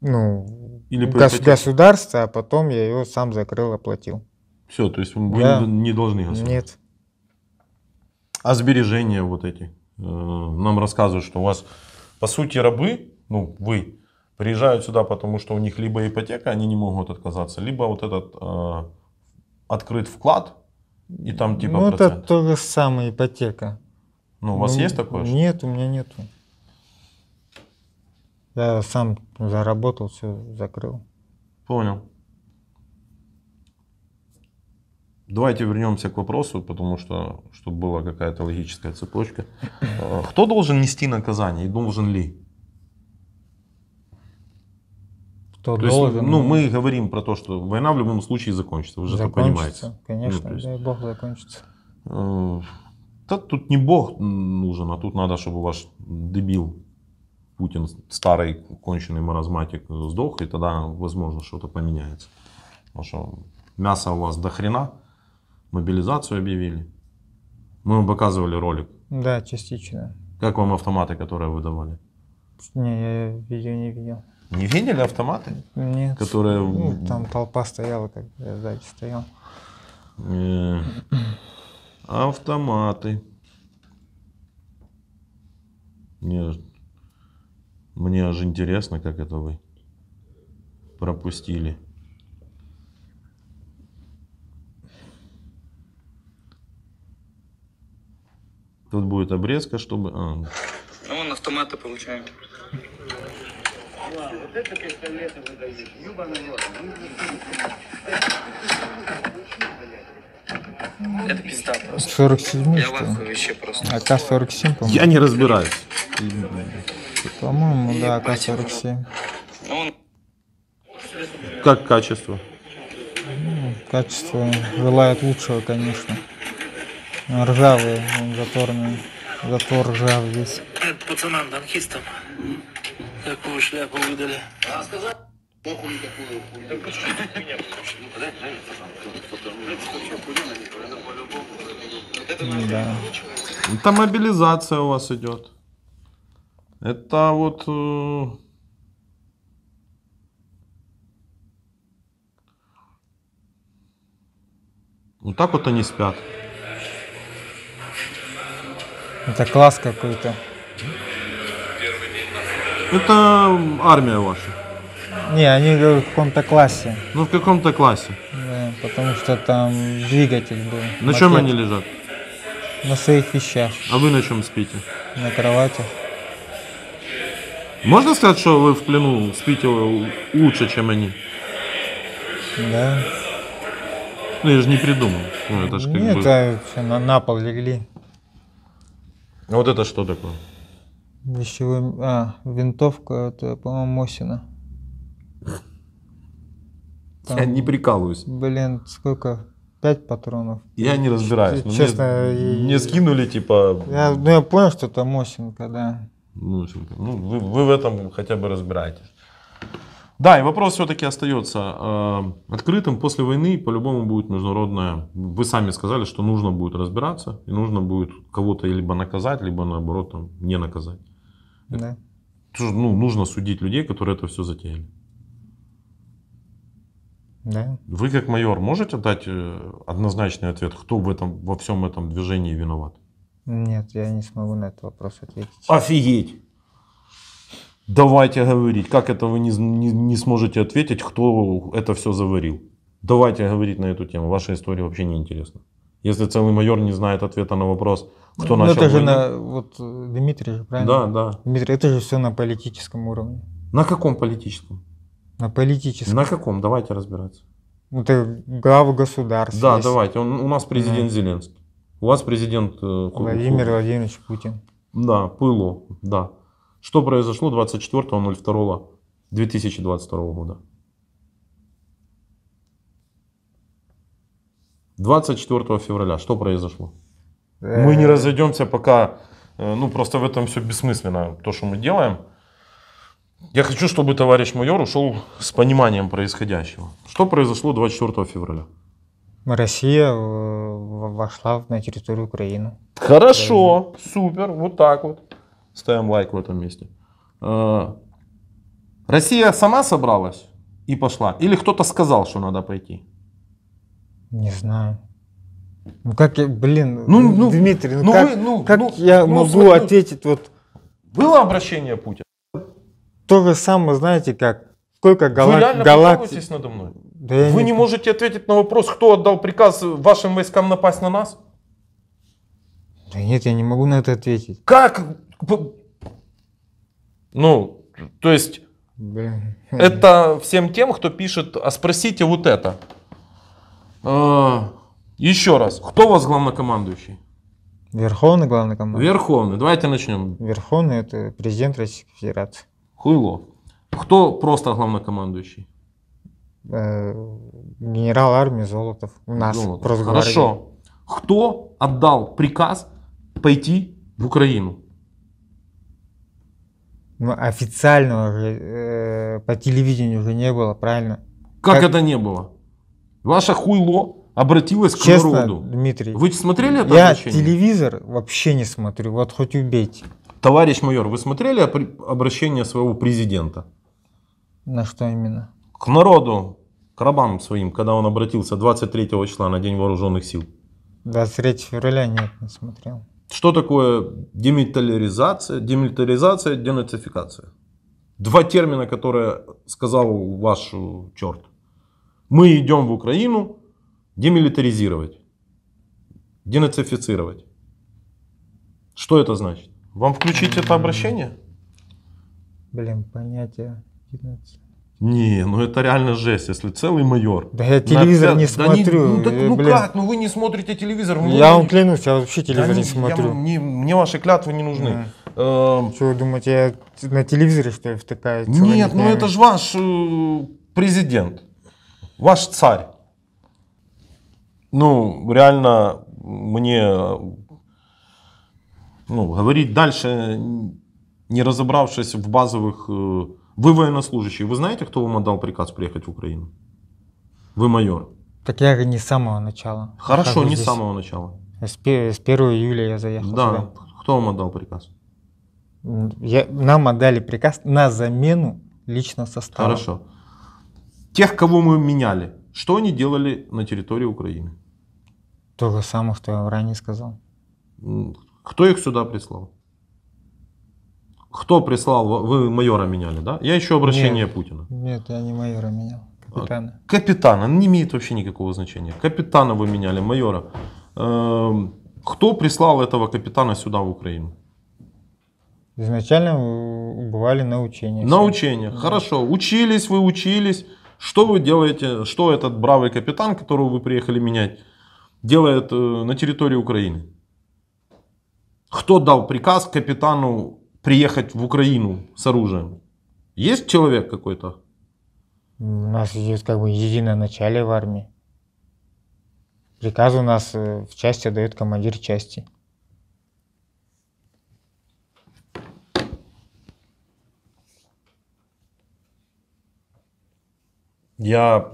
Ну, или Гос- государство, а потом я его сам закрыл, оплатил. Все, то есть мы да. не должны государству? Нет. А сбережения вот эти? Э, нам рассказывают, что у вас, по сути, рабы, ну, вы, приезжают сюда, потому что у них либо ипотека, они не могут отказаться, либо вот этот э, открыт вклад, и там типа Ну, процент. это то же самое, ипотека. Ну, у вас ну, есть такое? Нет, у меня нету. Я сам заработал, все закрыл. Понял. Давайте вернемся к вопросу, потому что, чтобы была какая-то логическая цепочка. Э, кто должен нести наказание и должен ли? Кто то должен? Есть, ну, мы говорим про то, что война в любом случае закончится, вы же закончится, это понимаете. Ну, конечно, ну, есть, дай бог закончится. Э, да тут не бог нужен, а тут надо, чтобы ваш дебил Путин, старый конченый маразматик, сдох, и тогда, возможно, что-то поменяется. Потому что мясо у вас до хрена, мобилизацию объявили. Мы вам показывали ролик. Да, частично. Как вам автоматы, которые вы давали? Не, я видео не видел. Не видели автоматы? Нет. Которые... Ну, там толпа стояла, как я сзади стоял. Э, автоматы. Нет. Мне аж интересно, как это вы пропустили. Тут будет обрезка, чтобы... А. Ну, он автоматы получаем. Вот это пистолеты выдают. Юбаный Это пизда просто. 47 Я что? вообще просто. АК-47, по-моему. Я не разбираюсь. По-моему, да, К-47. Ну, как качество? Ну, качество желает лучшего, конечно. Ржавый, он заторный. Затор ржав здесь. Это пацанам, танкистам. Какую шляпу выдали. Да почему Да. Там мобилизация у вас идет. Это вот... Вот э, ну так вот они спят. Это класс какой-то. Это армия ваша. Не, они в каком-то классе. Ну в каком-то классе. Да, потому что там двигатель был. На макет. чем они лежат? На своих вещах. А вы на чем спите? На кроватях. Можно сказать, что вы в плену спите лучше, чем они. Да. Ну, я же не придумал. Ну, это ж как Нет, бы... а, на, на пол легли. А вот это что такое? Вещевой... А, винтовка, это, по-моему, Мосина. Я не прикалываюсь. Блин, сколько? Пять патронов. Я не разбираюсь. Ну, мне- Честно, и- мне, скинули, типа, Я, ну, я понял, что это Мосинка, да. Ну, ну, вы, вы в этом хотя бы разбираетесь. Да, и вопрос все-таки остается э, открытым. После войны по-любому будет международная... Вы сами сказали, что нужно будет разбираться, и нужно будет кого-то либо наказать, либо наоборот там, не наказать. Да. Ну, нужно судить людей, которые это все затеяли. Да. Вы как майор можете дать э, однозначный ответ, кто в этом, во всем этом движении виноват? Нет, я не смогу на этот вопрос ответить. Офигеть! Давайте говорить. Как это вы не, не, не сможете ответить, кто это все заварил? Давайте говорить на эту тему. Ваша история вообще не интересна. Если целый майор не знает ответа на вопрос, кто ну, начал это же войну... на вот Дмитрий же, правильно? Да, да. Дмитрий, это же все на политическом уровне. На каком политическом? На политическом. На каком? Давайте разбираться. Это ну, глава государства. Да, есть. давайте. Он, у нас президент да. Зеленский. У вас президент... Э, Владимир Владимирович Путин. Да, пылу, да. Что произошло 24.02.2022 года? 24 февраля что произошло? Э, мы не разойдемся пока, э, ну просто в этом все бессмысленно, то, что мы делаем. Я хочу, чтобы товарищ майор ушел с пониманием происходящего. Что произошло 24 февраля? Россия э, вошла на территорию Украины. Хорошо, Украины. супер, вот так вот. Ставим лайк в этом месте. Э, Россия сама собралась и пошла? Или кто-то сказал, что надо пойти? Не знаю. Ну как я, блин, ну, ну, Дмитрий, ну, ну как, вы, ну, как ну, я ну, могу смотри, ответить вот... Было обращение Путина? То же самое, знаете, как Сколько галак... Вы реально прикалываетесь надо мной? Да Вы не... не можете ответить на вопрос, кто отдал приказ вашим войскам напасть на нас? Да нет, я не могу на это ответить. Как? Ну, то есть, Блин. это всем тем, кто пишет, а спросите вот это. А, еще раз, кто у вас главнокомандующий? Верховный главнокомандующий. Верховный, давайте начнем. Верховный это президент Российской Федерации. Хуйло. Кто просто главнокомандующий? Генерал армии Золотов. Наш Золотов. Хорошо. Кто отдал приказ пойти в Украину? Ну, официально уже э, по телевидению уже не было, правильно? Как, как это не было? Ваше хуйло обратилась Честно, к народу. Дмитрий. Вы смотрели это Я обращение? телевизор вообще не смотрю, вот хоть убейте. Товарищ майор, вы смотрели обращение своего президента? На что именно? К народу, к рабам своим, когда он обратился 23 числа на День Вооруженных Сил. 23 февраля нет, не смотрел. Что такое демилитаризация, демилитаризация, денацификация? Два термина, которые сказал ваш черт. Мы идем в Украину демилитаризировать, денацифицировать. Что это значит? Вам включить это обращение? Блин, понятие 15. Не, ну это реально жесть, если целый майор. Да я телевизор на... не смотрю. Да не, ну, так, э, ну как, ну вы не смотрите телевизор. Ну, я вам клянусь, я вообще телевизор да не, не смотрю. Я, не, мне ваши клятвы не нужны. Да. Эм... Что вы думаете, я на телевизоре что ли такая? Нет, ну это же ваш э, президент, ваш царь. Ну, реально, мне ну, говорить дальше, не разобравшись в базовых э, вы военнослужащий. Вы знаете, кто вам отдал приказ приехать в Украину? Вы майор. Так я не с самого начала. Хорошо, не с самого начала. С, с 1 июля я заехал. Да. Сюда. Кто вам отдал приказ? Я, нам отдали приказ на замену личного состава. Хорошо. Тех, кого мы меняли, что они делали на территории Украины? То же самое, что я ранее сказал. Кто их сюда прислал? Кто прислал? Вы майора меняли, да? Я еще обращение нет, Путина. Нет, я не майора менял. Капитана. А, капитана. Не имеет вообще никакого значения. Капитана вы меняли, майора. Эм, кто прислал этого капитана сюда, в Украину? Изначально бывали на учениях. На учениях, да. хорошо. Учились вы, учились. Что вы делаете, что этот бравый капитан, которого вы приехали менять, делает э, на территории Украины? Кто дал приказ капитану приехать в Украину с оружием? Есть человек какой-то? У нас есть как бы единое начале в армии. Приказ у нас э, в части дает командир части. Я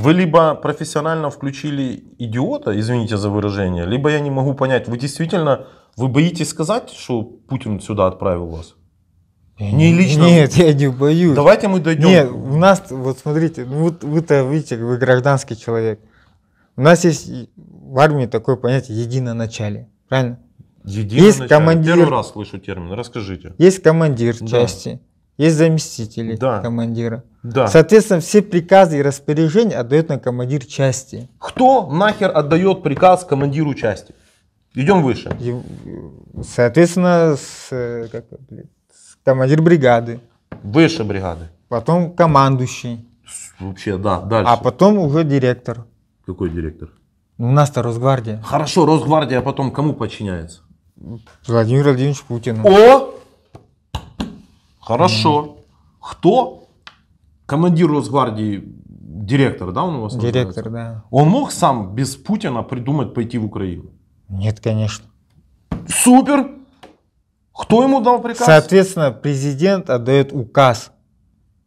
вы либо профессионально включили идиота, извините за выражение, либо я не могу понять, вы действительно, вы боитесь сказать, что Путин сюда отправил вас? Не лично. Нет, я не боюсь. Давайте мы дойдем. Нет, у нас, вот смотрите, ну вот вы-то, видите, вы гражданский человек. У нас есть в армии такое понятие единоначале, правильно? Единоначале. Есть командир. Первый раз слышу термин, расскажите. Есть командир да. части, есть заместители да. командира. Да. Соответственно, все приказы и распоряжения отдает на командир части. Кто нахер отдает приказ командиру части? Идем выше. И, соответственно, с, как, блин, с командир бригады. Выше бригады. Потом командующий. Вообще, да, дальше. А потом уже директор. Какой директор? Ну, у нас-то Росгвардия. Хорошо, Росгвардия а потом кому подчиняется? Владимир Владимирович Путин. О! Хорошо. Кто? Командир Росгвардии, директор, да, он у вас Директор, называется? да. Он мог сам без Путина придумать пойти в Украину? Нет, конечно. Супер! Кто ему дал приказ? Соответственно, президент отдает указ.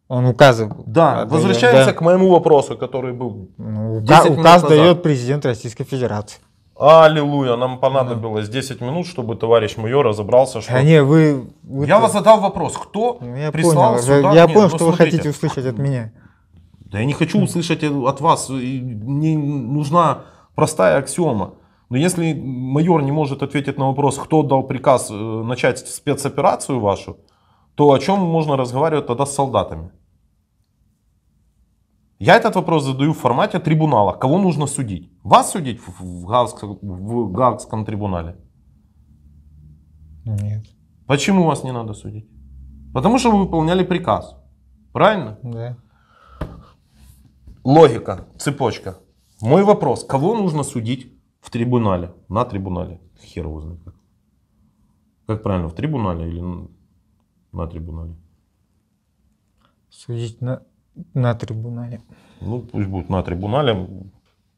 Он указывает. Да, отдает, возвращаемся да. к моему вопросу, который был. Ну, ука- указ дает президент Российской Федерации. Аллилуйя, нам понадобилось 10 минут, чтобы товарищ майор разобрался, что... А не, вы... вы я вас задал вопрос, кто ну, я прислал понял, сюда... Я Нет, понял, ну, что смотрите. вы хотите услышать от меня. Да я не хочу услышать от вас, мне нужна простая аксиома. Но если майор не может ответить на вопрос, кто дал приказ э, начать спецоперацию вашу, то о чем можно разговаривать тогда с солдатами? Я этот вопрос задаю в формате трибунала. Кого нужно судить? Вас судить в, Гаагском, в Гаагском трибунале? Нет. Почему вас не надо судить? Потому что вы выполняли приказ. Правильно? Да. Логика, цепочка. Мой вопрос. Кого нужно судить в трибунале? На трибунале. Хер его знает Как правильно, в трибунале или на трибунале? Судить на на трибунале. Ну, пусть будет на трибунале.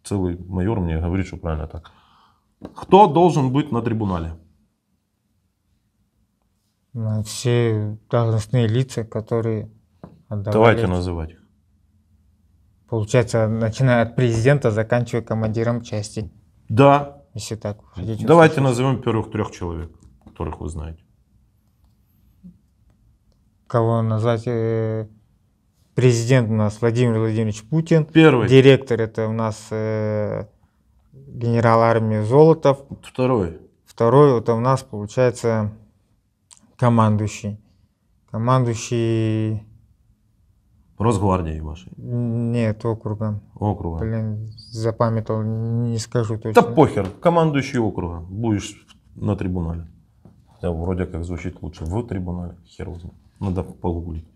Целый майор мне говорит, что правильно так. Кто должен быть на трибунале? Все должностные лица, которые отдавали... Давайте называть их. Получается, начиная от президента, заканчивая командиром части. Да. Если так. Хотите Давайте назовем первых трех человек, которых вы знаете. Кого назвать? Э, президент у нас Владимир Владимирович Путин. Первый. Директор это у нас э, генерал армии Золотов. Второй. Второй это у нас получается командующий. Командующий... Росгвардией вашей? Нет, округа. Округа. Блин, запамятовал, не скажу точно. Да похер, командующий округа. Будешь на трибунале. Да, вроде как звучит лучше. В трибунале, хер его Надо погуглить.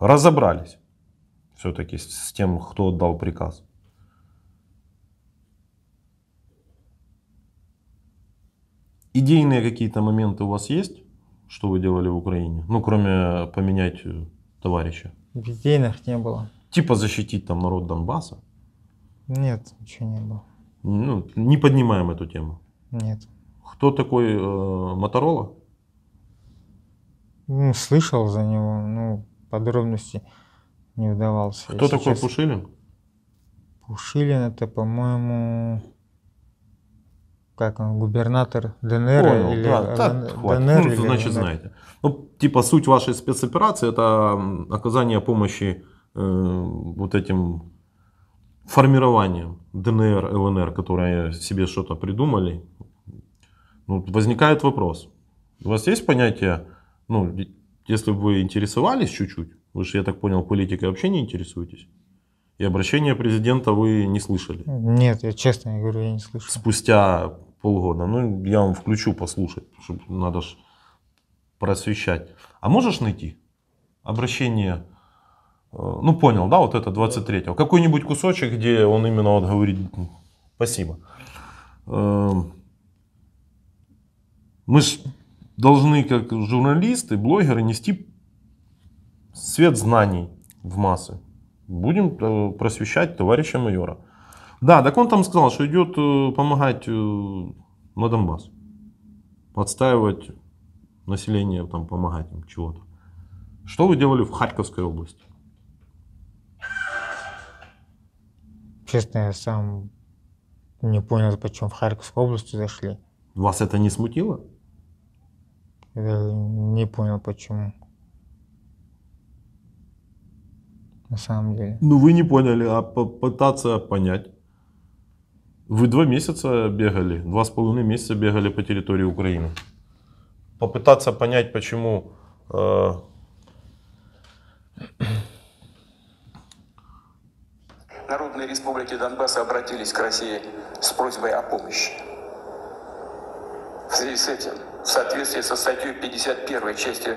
Разобрались все-таки с тем, кто отдал приказ. Идейные какие-то моменты у вас есть, что вы делали в Украине? Ну, кроме поменять э, товарища. Идейных не было. Типа защитить там народ Донбасса? Нет, ничего не было. Ну, не поднимаем эту тему. Нет. Кто такой э, Моторола? Ну, слышал за него, ну, подробности не вдавался. Кто такой сейчас... Пушилин? Пушилин это, по-моему, как он, губернатор ДНР Понял, или да, так, хватит. ДНР? Ну, или значит, ДНР. знаете. Ну, типа суть вашей спецоперации это оказание помощи э, вот этим формированием ДНР, ЛНР, которые себе что-то придумали. Ну, возникает вопрос. У вас есть понятие ну, если бы вы интересовались чуть-чуть, вы же, я так понял, политикой вообще не интересуетесь. И обращение президента вы не слышали. Нет, я честно говорю, я не слышал. Спустя полгода. Ну, я вам включу послушать, чтобы надо ж просвещать. А можешь найти обращение, э, ну понял, да, вот это 23-го, какой-нибудь кусочек, где он именно вот говорит спасибо. Э, мы ж должны, как журналисты, блогеры, нести свет знаний в массы. Будем э, просвещать товарища майора. Да, так он там сказал, что идет э, помогать э, на Донбасс. Отстаивать население, там, помогать им чего-то. Что вы делали в Харьковской области? Честно, я сам не понял, почему в Харьковскую область зашли. Вас это не смутило? Я не понял, почему. На самом деле. Ну, вы не поняли, а попытаться понять. Вы два месяца бегали, два с половиной месяца бегали по территории Украины. Попытаться понять, почему э, Народные республики Донбасса обратились к России с просьбой о помощи. В связи с этим в соответствии со статьей 51 части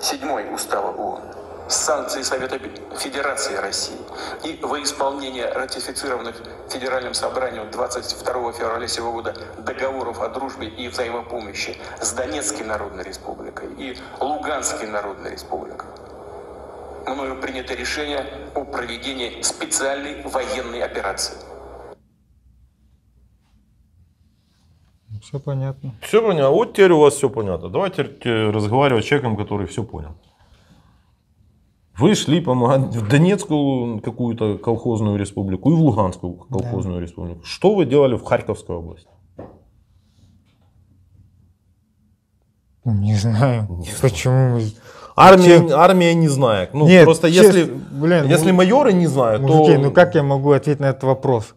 7 Устава ООН, санкции Совета Федерации России и во исполнение ратифицированных Федеральным собранием 22 февраля сего года договоров о дружбе и взаимопомощи с Донецкой Народной Республикой и Луганской Народной Республикой мною принято решение о проведении специальной военной операции – все понятно. Все понятно. Вот теперь у вас все понятно. Давайте разговаривать с человеком, который все понял. Вы шли помогать в Донецкую какую-то колхозную республику и в Луганскую колхозную да. республику. Что вы делали в Харьковской области? Не знаю. Не Почему? Знаю. Армия, армия не знает. Ну, Нет, просто честно, если, блин, если майоры не знают, мужики, то... ну как я могу ответить на этот вопрос?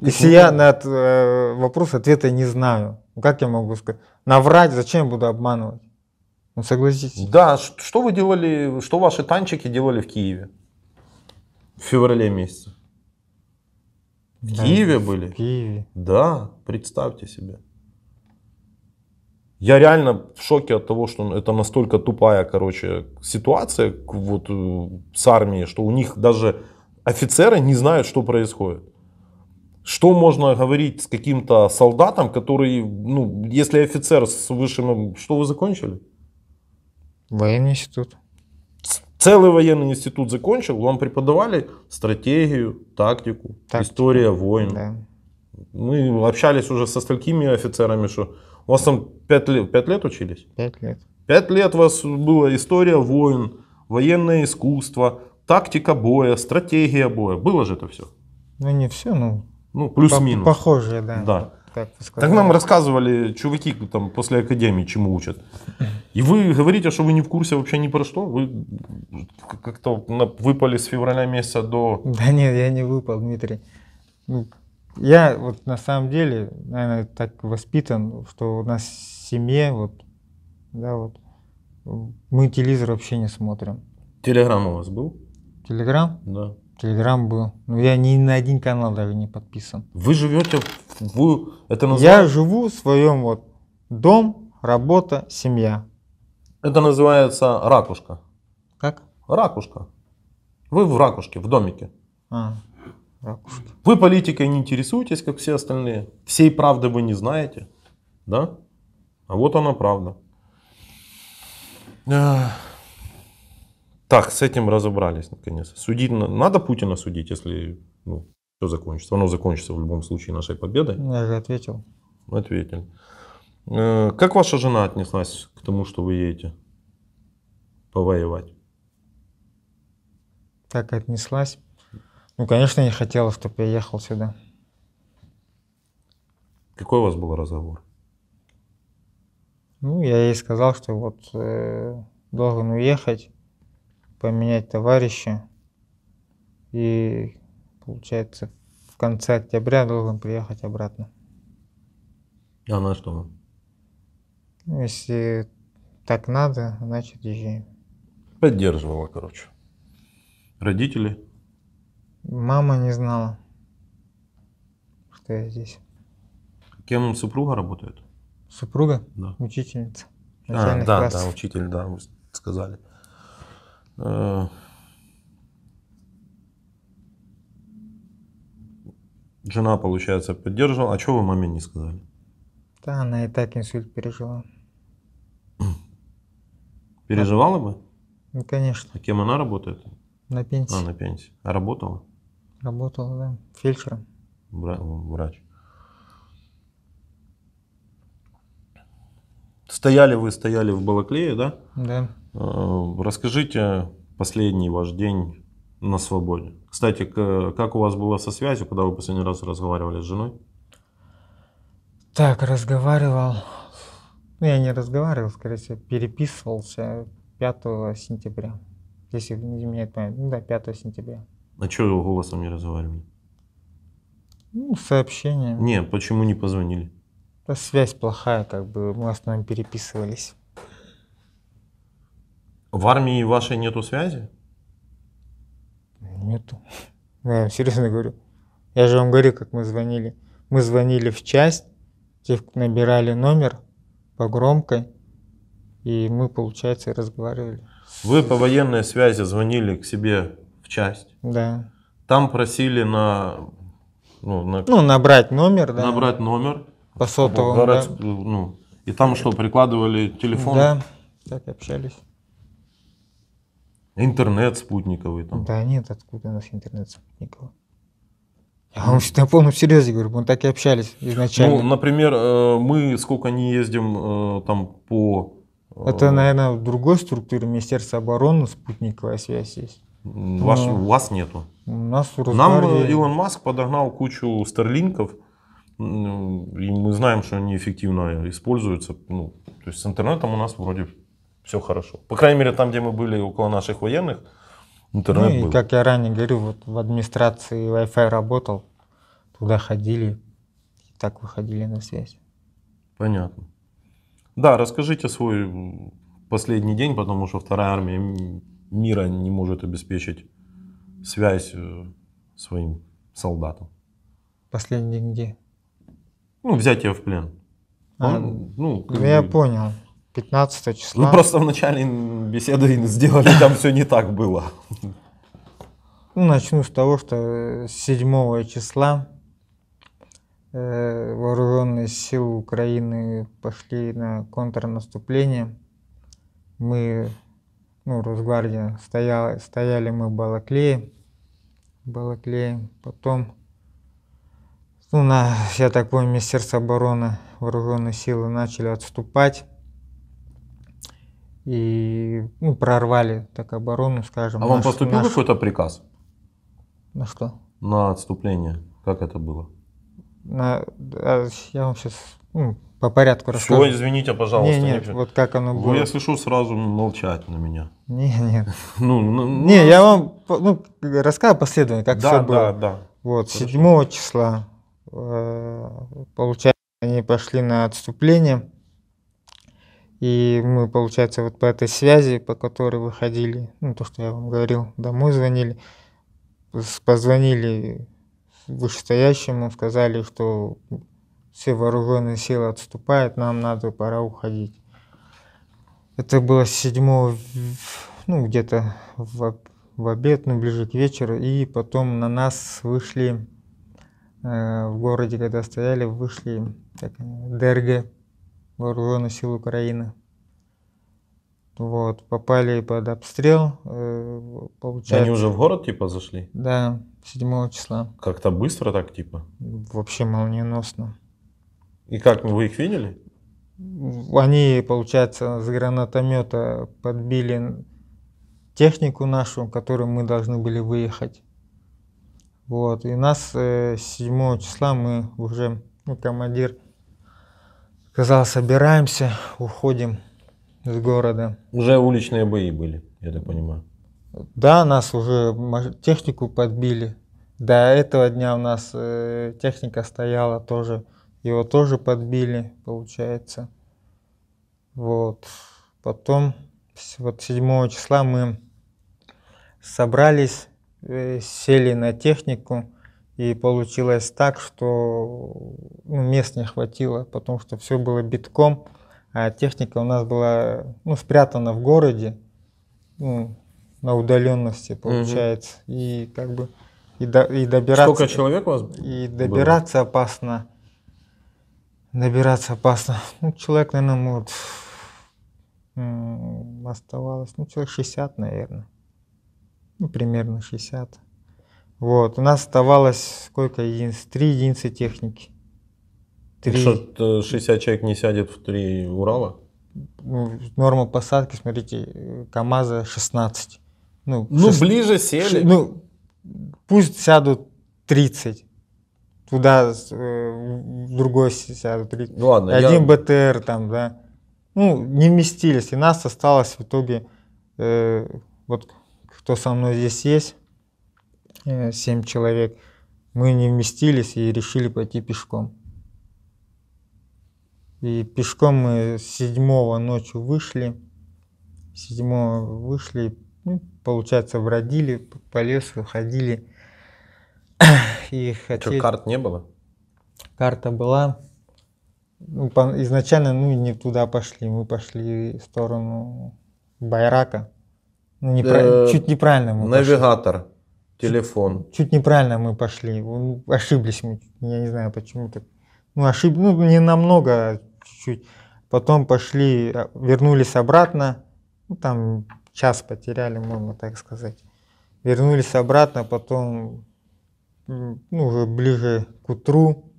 Если я на этот э, вопрос ответа не знаю, как я могу сказать? Наврать, зачем я буду обманывать? Ну, согласитесь. Да, что вы делали, что ваши танчики делали в Киеве? В феврале месяце. В да, Киеве были? В Киеве. Да, представьте себе. Я реально в шоке от того, что это настолько тупая, короче, ситуация вот, э, с армией, что у них даже офицеры не знают, что происходит. Что можно говорить с каким-то солдатом, который, ну, если офицер с высшим... Что вы закончили? Военный институт. Целый военный институт закончил, вам преподавали стратегию, тактику, тактику. история войн. Да. Мы общались уже со столькими офицерами, что у вас там 5 лет, 5 лет учились? 5 лет. 5 лет у вас была история войн, военное искусство, тактика боя, стратегия боя. Было же это все? Ну не все, но ну, плюс-минус. Похожие, да. Да. Так, так нам рассказывали чуваки там после академии, чему учат. И вы говорите, что вы не в курсе вообще ни про что? Вы как-то выпали с февраля месяца до... Да нет, я не выпал, Дмитрий. Ну, я вот на самом деле, наверное, так воспитан, что у нас в семье вот, да, вот, мы телевизор вообще не смотрим. Телеграм у вас был? Телеграм? Да. Телеграм был. Но ну, я ни на один канал даже не подписан. Вы живете в... Это называется... Я живу в своем вот дом, работа, семья. Это называется ракушка. Как? Ракушка. Вы в ракушке, в домике. А, ракушка. Вы политикой не интересуетесь, как все остальные. Всей правды вы не знаете. Да? А вот она правда. Ах. Так, с этим разобрались наконец. Судить надо Путина судить, если ну, все закончится. Оно закончится в любом случае нашей победой. Я же ответил. Ответили. Э, как ваша жена отнеслась к тому, что вы едете повоевать? Как отнеслась? Ну, конечно, не хотела, чтобы я ехал сюда. Какой у вас был разговор? Ну, я ей сказал, что вот э, должен уехать поменять товарища. И получается в конце октября должен приехать обратно. А на что ну, если так надо, значит езжаем. Поддерживала, короче. Родители? Мама не знала, что я здесь. Кем супруга работает? Супруга? Да. Учительница. А, да, классов. да, учитель, да, вы сказали. Э, жена, получается, поддерживала. А что вы маме не сказали? Да, она и так инсульт пережила. Переживала бы? Ну, конечно. А кем она работает? На пенсии. А, на пенсии. А работала? Работала, да. Фельдшером. Вра- врач. Стояли вы, стояли в Балаклее, да? Да. Э, расскажите последний ваш день на свободе. Кстати, как у вас было со связью, когда вы последний раз разговаривали с женой? Так, разговаривал. Ну, я не разговаривал, скорее всего, переписывался 5 сентября. Если не изменяет память. Ну да, 5 сентября. А что его голосом не разговаривали? Ну, сообщениями. Не, почему не позвонили? Да, связь плохая, как бы мы в основном переписывались. В армии вашей нету связи? Нету. я вам серьезно говорю. Я же вам говорю, как мы звонили. Мы звонили в часть, набирали номер по громкой, и мы, получается, разговаривали. Вы по военной связи звонили к себе в часть? Да. Там просили на... Ну, на, ну набрать номер, да. Набрать номер. По сотовому, да. Ну, и там что, прикладывали телефон? Да, так общались. Интернет спутниковый там. Да нет, откуда у нас интернет спутниковый? Я вам что на полном серьезе говорю, мы так и общались изначально. Ну, например, э, мы сколько не ездим э, там по... Э, Это, наверное, в другой структуре Министерства обороны спутниковая связь есть. Ваш, Но... Ну, у вас нету. У нас в Росгвардии... Нам Илон Маск подогнал кучу старлинков, и мы знаем, что они эффективно используются. Ну, то есть с интернетом у нас вроде все хорошо. По крайней мере, там, где мы были около наших военных, интернет ну, и, был. как я ранее говорил, вот в администрации Wi-Fi работал, туда ходили, и так выходили на связь. Понятно. Да, расскажите свой последний день, потому что вторая армия мира не может обеспечить связь э, своим солдатам. Последний день где? Ну, взять взятие в плен. А, Он, ну, ну я бы... понял. 15 числа. Ну просто в начале беседы сделали, там все не так было. Ну, начну с того, что 7 э, числа э, вооруженные силы Украины пошли на контрнаступление. Мы, ну, Росгвардия, стояла, стояли мы в Балаклее. Балаклее. Потом ну, на, я так понимаю, Министерство обороны, вооруженные силы начали отступать и ну, прорвали так оборону, скажем. А наш, вам поступил наш... какой-то приказ? На что? На отступление. Как это было? На... А я вам сейчас ну, по порядку расскажу. Все, извините, пожалуйста. Не, нет, не... вот как оно было. Ну, я слышу сразу молчать на меня. Не, нет. Ну, ну, ну, не, я ну, вам ну, рассказываю последовательно, как да, все было. Да, да, да. Вот, Хорошо. 7 числа, э, получается, они пошли на отступление. И мы, получается, вот по этой связи, по которой выходили, ну, то, что я вам говорил, домой звонили, позвонили вышестоящему, сказали, что все вооруженные силы отступают, нам надо, пора уходить. Это было 7, ну, где-то в, в обед, ну, ближе к вечеру, и потом на нас вышли, э, в городе, когда стояли, вышли так, ДРГ, вооруженных сил Украины. Вот, попали под обстрел, э, получается. Они уже в город, типа, зашли? Да, 7 числа. Как-то быстро так, типа? Вообще молниеносно. И как, вы их видели? Они, получается, с гранатомета подбили технику нашу, которую мы должны были выехать. Вот, и нас 7 э, числа мы уже, ну, командир сказал, собираемся, уходим из города. Уже уличные бои были, я так понимаю. Да, нас уже технику подбили. До этого дня у нас э, техника стояла тоже. Его тоже подбили, получается. Вот. Потом, вот 7 числа мы собрались, э, сели на технику и получилось так, что ну, мест не хватило, потому что все было битком, а техника у нас была ну, спрятана в городе, ну, на удаленности получается. Угу. И как бы и, до, и добираться. Сколько человек у вас? И добираться было? опасно. Добираться опасно. Ну, человек, наверное, может оставалось, ну, человек 60, наверное. Ну, примерно 60. Вот, у нас оставалось сколько единиц? Три единицы техники. Три. 660 э, человек не сядет в три Урала? Ну, Норма посадки, смотрите, э, КАМАЗа 16. Ну, ну 6... ближе сели. Ну, пусть сядут 30 туда э, другой сядут. Ну, ладно, Один я... БТР там, да. Ну, не вместились. И нас осталось в итоге, э, вот кто со мной здесь есть, семь человек, мы не вместились и решили пойти пешком. И пешком мы седьмого ночью вышли, седьмого вышли, ну, получается, бродили по лесу, ходили. И хотели... Что, карт не было? Карта была. Ну, по... Изначально ну, не туда пошли, мы пошли в сторону Байрака. Ну, неправ... Э, чуть неправильно мы Навигатор. Пошли телефон. Чуть, чуть неправильно мы пошли, ошиблись мы, я не знаю почему так. Ну, ошиб, ну не намного, а чуть-чуть. Потом пошли, а, вернулись обратно, ну, там час потеряли, можно так сказать. Вернулись обратно, потом, ну, уже ближе к утру,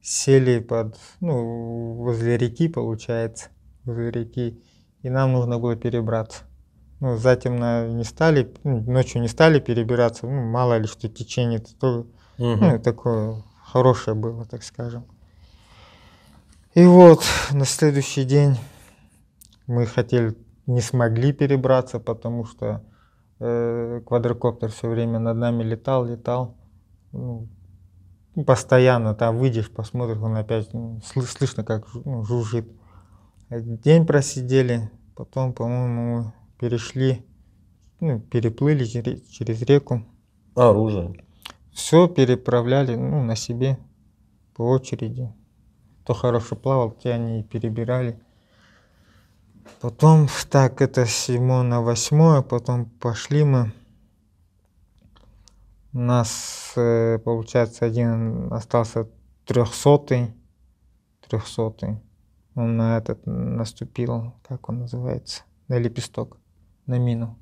сели под, ну, возле реки, получается, возле реки, и нам нужно было перебраться. Ну, затем на, не стали, ночью не стали перебираться, ну, мало ли что течение, то, угу. ну, такое хорошее было, так скажем. И вот на следующий день мы хотели, не смогли перебраться, потому что э, квадрокоптер все время над нами летал, летал. Ну, постоянно там выйдешь, посмотришь, он опять ну, сл- слышно, как ну, жужжит. День просидели, потом, по-моему, перешли, ну, переплыли через реку. оружие? Все переправляли ну, на себе по очереди. Кто хорошо плавал, те они и перебирали. Потом, так, это седьмое на восьмое, потом пошли мы. У нас, э, получается, один остался трехсотый, трехсотый. Он на этот наступил, как он называется, на лепесток на мину.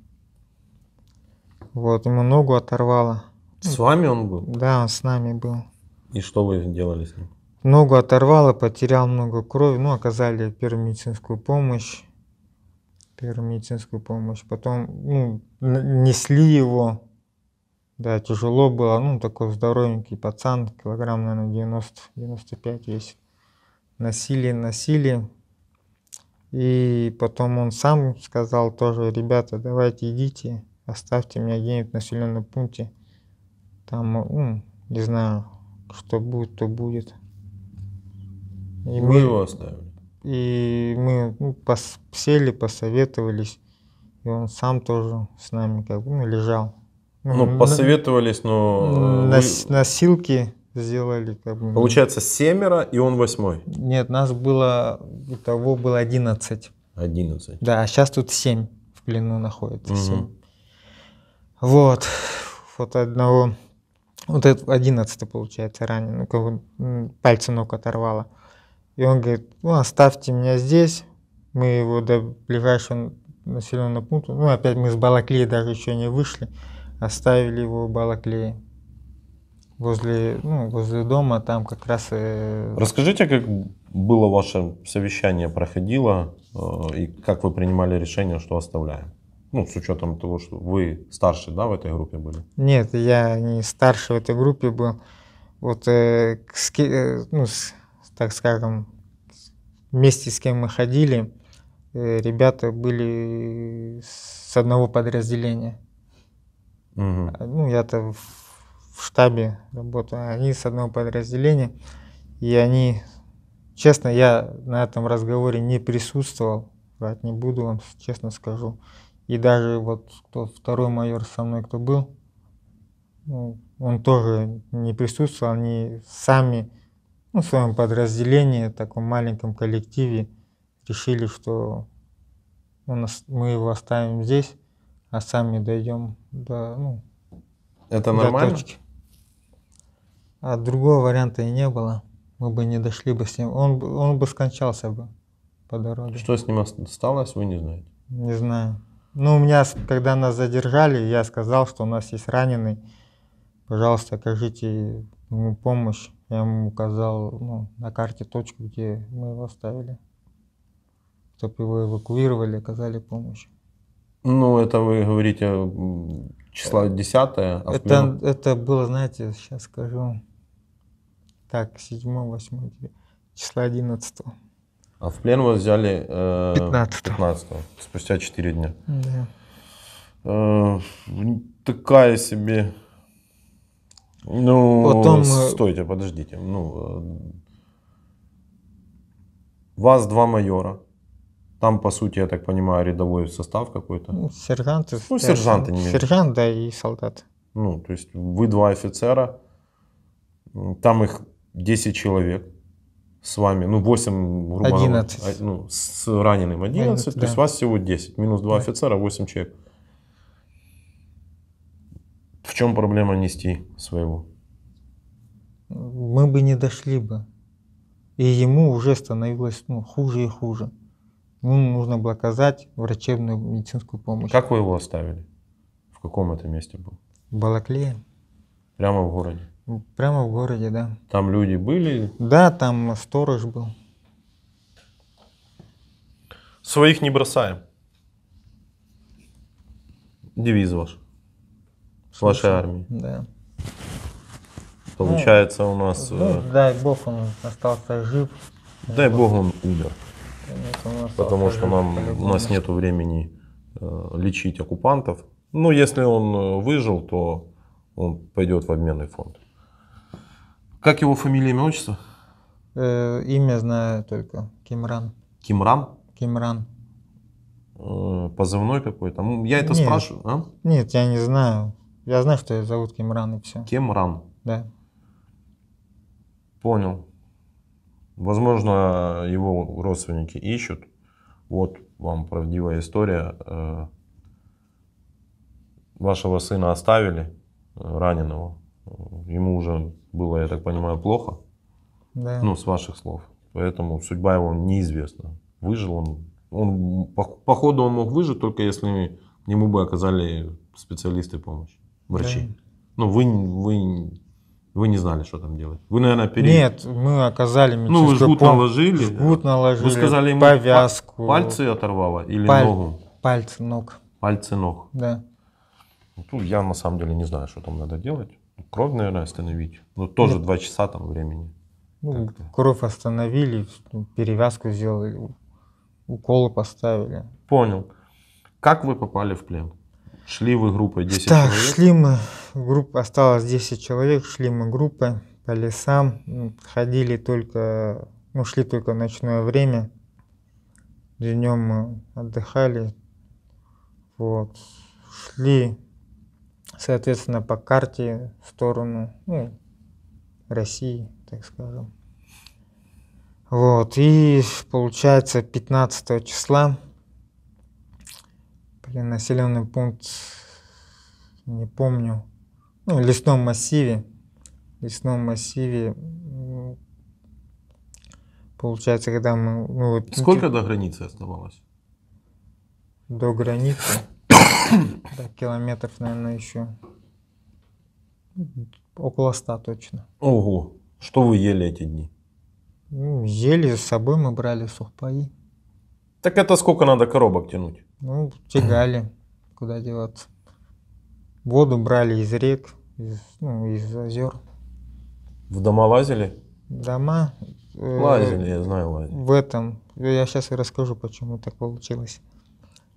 Вот, ему ногу оторвало. С вами он был? Да, он с нами был. И что вы делали с ним? Ногу оторвало, потерял много крови, ну, оказали первую медицинскую помощь. Первую медицинскую помощь. Потом, ну, несли его. Да, тяжело было, ну, такой здоровенький пацан, килограмм, наверное, 90-95 весит. Носили, носили, и потом он сам сказал тоже, ребята, давайте идите, оставьте меня где-нибудь в населенном пункте. Там, ну, не знаю, что будет, то будет. И мы, ну, мы его оставили. И мы ну, пос, сели, посоветовались. И он сам тоже с нами как бы ну, лежал. Ну, ну посоветовались, но... Э, на, на силке сделали. Как бы, Получается, семеро, и он восьмой? Нет, нас было, того было одиннадцать. Одиннадцать. Да, а сейчас тут семь в плену находится. Угу. 7. Вот, вот одного, вот этот одиннадцатый получается ранен, ну, как бы пальцы ног оторвало. И он говорит, ну оставьте меня здесь, мы его до ближайшего населенного пункта, ну опять мы с Балаклея даже еще не вышли, оставили его в Балаклее возле, ну, возле дома, там как раз... И... Э, Расскажите, как было ваше совещание, проходило, э, и как вы принимали решение, что оставляем? Ну, с учетом того, что вы старше, да, в этой группе были? Нет, я не старше в этой группе был. Вот, э, с, э, ну, с, так скажем, вместе с кем мы ходили, э, ребята были с одного подразделения. Угу. Ну, я-то в в штабе работаю, они с одного подразделения, и они, честно, я на этом разговоре не присутствовал, врать не буду вам, честно скажу. И даже вот тот второй майор со мной, кто был, ну, он тоже не присутствовал, они сами ну, в своем подразделении, в таком маленьком коллективе решили, что у нас мы его оставим здесь, а сами дойдем до, ну, Это до нормально? точки. А другого варианта и не было. Мы бы не дошли бы с ним. Он, он бы скончался бы по дороге. Что с ним осталось, вы не знаете? Не знаю. Ну, у меня, когда нас задержали, я сказал, что у нас есть раненый. Пожалуйста, окажите ему помощь. Я ему указал ну, на карте точку, где мы его оставили. Чтобы его эвакуировали, оказали помощь. Ну, это вы говорите число 10 апреля. Это, это было, знаете, сейчас скажу, так, 7, 8 числа 11. А в плен вас взяли э, 15. 15 спустя 4 дня. Да. Э, такая себе... Ну, Потом... Э, стойте, подождите. Ну, э, вас два майора. Там, по сути, я так понимаю, рядовой состав какой-то. Ну, сержанты. Ну, сержанты. Не сержант, да, и солдат. Ну, то есть вы два офицера. Там их 10 человек с вами, ну 8, грубо 11. ну, с раненым 11, 11 то да. есть вас всего 10, минус 2 да. офицера, 8 человек. В чем проблема нести своего? Мы бы не дошли бы. И ему уже становилось ну, хуже и хуже. Ему нужно было оказать врачебную медицинскую помощь. Как вы его оставили? В каком это месте был? Балаклея. Прямо в городе? Ну, прямо в городе, да. Там люди были? Да, там сторож был. Своих не бросаем. Девиз ваш. С вашей армии. Да. Получается ну, у нас... Ну, э, дай бог он остался жив. Дай бог он умер. Конечно, потому что жив, нам, у нас нет времени э, лечить оккупантов. Ну, если он э, выжил, то он пойдет в обменный фонд. Как его фамилия, имя, отчество? Э, имя знаю только. Кимран. Кимран? Кимран. Э, позывной какой-то. Я это нет, спрашиваю, а? Нет, я не знаю. Я знаю, что ее зовут Кимран и все. Кимран? Да. Понял. Возможно, его родственники ищут. Вот вам правдивая история. Э, вашего сына оставили, э, раненого. Ему уже было, я так понимаю, плохо. Да. Ну, с ваших слов. Поэтому судьба его неизвестна. Выжил он. Он по, по он мог выжить, только если ему бы оказали специалисты помощь, врачи. Да. Ну, вы, вы, вы не знали, что там делать. Вы, наверное, перед? Нет, мы оказали Ну, вы жгут помощь. наложили. Жгут наложили, Вы сказали ему, повязку. пальцы оторвало или Паль... ногу? Пальцы ног. Пальцы ног. Да. Ну, тут я на самом деле не знаю, что там надо делать. Кровь, наверное, остановить. Ну, тоже ну, два часа там времени. Ну, кровь остановили, ну, перевязку сделали, уколы поставили. Понял. Как вы попали в плен? Шли вы группой 10 так, человек? Так, шли мы, группа, осталось 10 человек, шли мы группой по лесам, ходили только, ну, шли только ночное время, днем мы отдыхали, вот, шли соответственно, по карте в сторону ну, России, так скажем. Вот, и получается 15 числа, блин, населенный пункт, не помню, ну, в лесном массиве, в лесном массиве, получается, когда мы... Ну, вот, Сколько до границы оставалось? До границы? Так, километров, наверное, еще около ста точно. Ого, что вы ели эти дни? Ну, ели с собой мы брали сухпаи. Так это сколько надо коробок тянуть? Ну, тягали, куда деваться. Воду брали из рек, из, ну, из озер. В дома лазили? Дома. Э, лазили, э, я знаю, лазили. В этом. Я сейчас и расскажу, почему так получилось.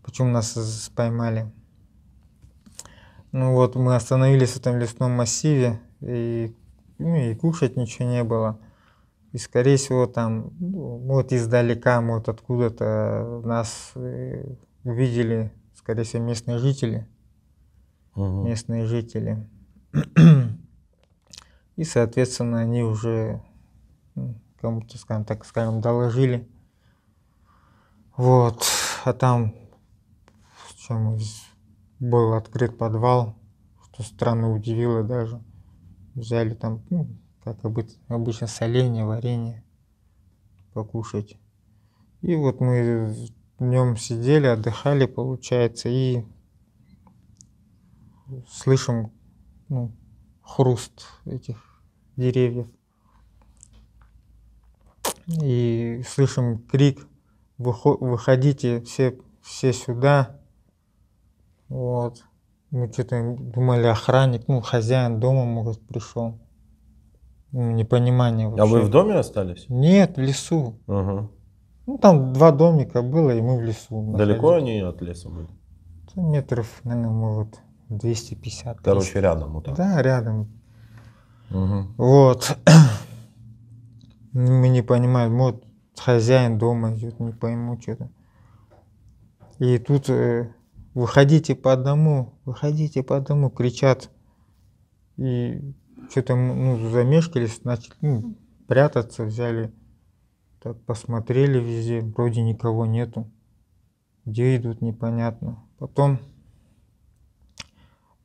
Почему нас поймали. Ну вот мы остановились в этом лесном массиве, и, ну, и кушать ничего не было. И, скорее всего, там, вот издалека, вот откуда-то нас э, увидели, скорее всего, местные жители. Угу. Местные жители. И, соответственно, они уже кому-то, скажем так, скажем, доложили. Вот. А там, чем был открыт подвал, что странно удивило даже. Взяли там, ну, как обычно, соленье, варенье покушать. И вот мы в нем сидели, отдыхали, получается, и слышим ну, хруст этих деревьев. И слышим крик «Выходите все, все сюда!» Вот. Мы что-то думали, охранник, ну, хозяин дома, может, пришел. Ну, непонимание вообще. А вы в доме остались? Нет, в лесу. Угу. Ну, там два домика было, и мы в лесу. Далеко находились. они от леса были? Метров, наверное, может, 250. Короче, рядом вот так. Да, рядом. Угу. Вот. Мы не понимаем, вот хозяин дома идет, не пойму что-то. И тут э, выходите по одному, выходите по одному, кричат. И что-то ну, замешкались, начали ну, прятаться, взяли, так посмотрели везде, вроде никого нету. Где идут, непонятно. Потом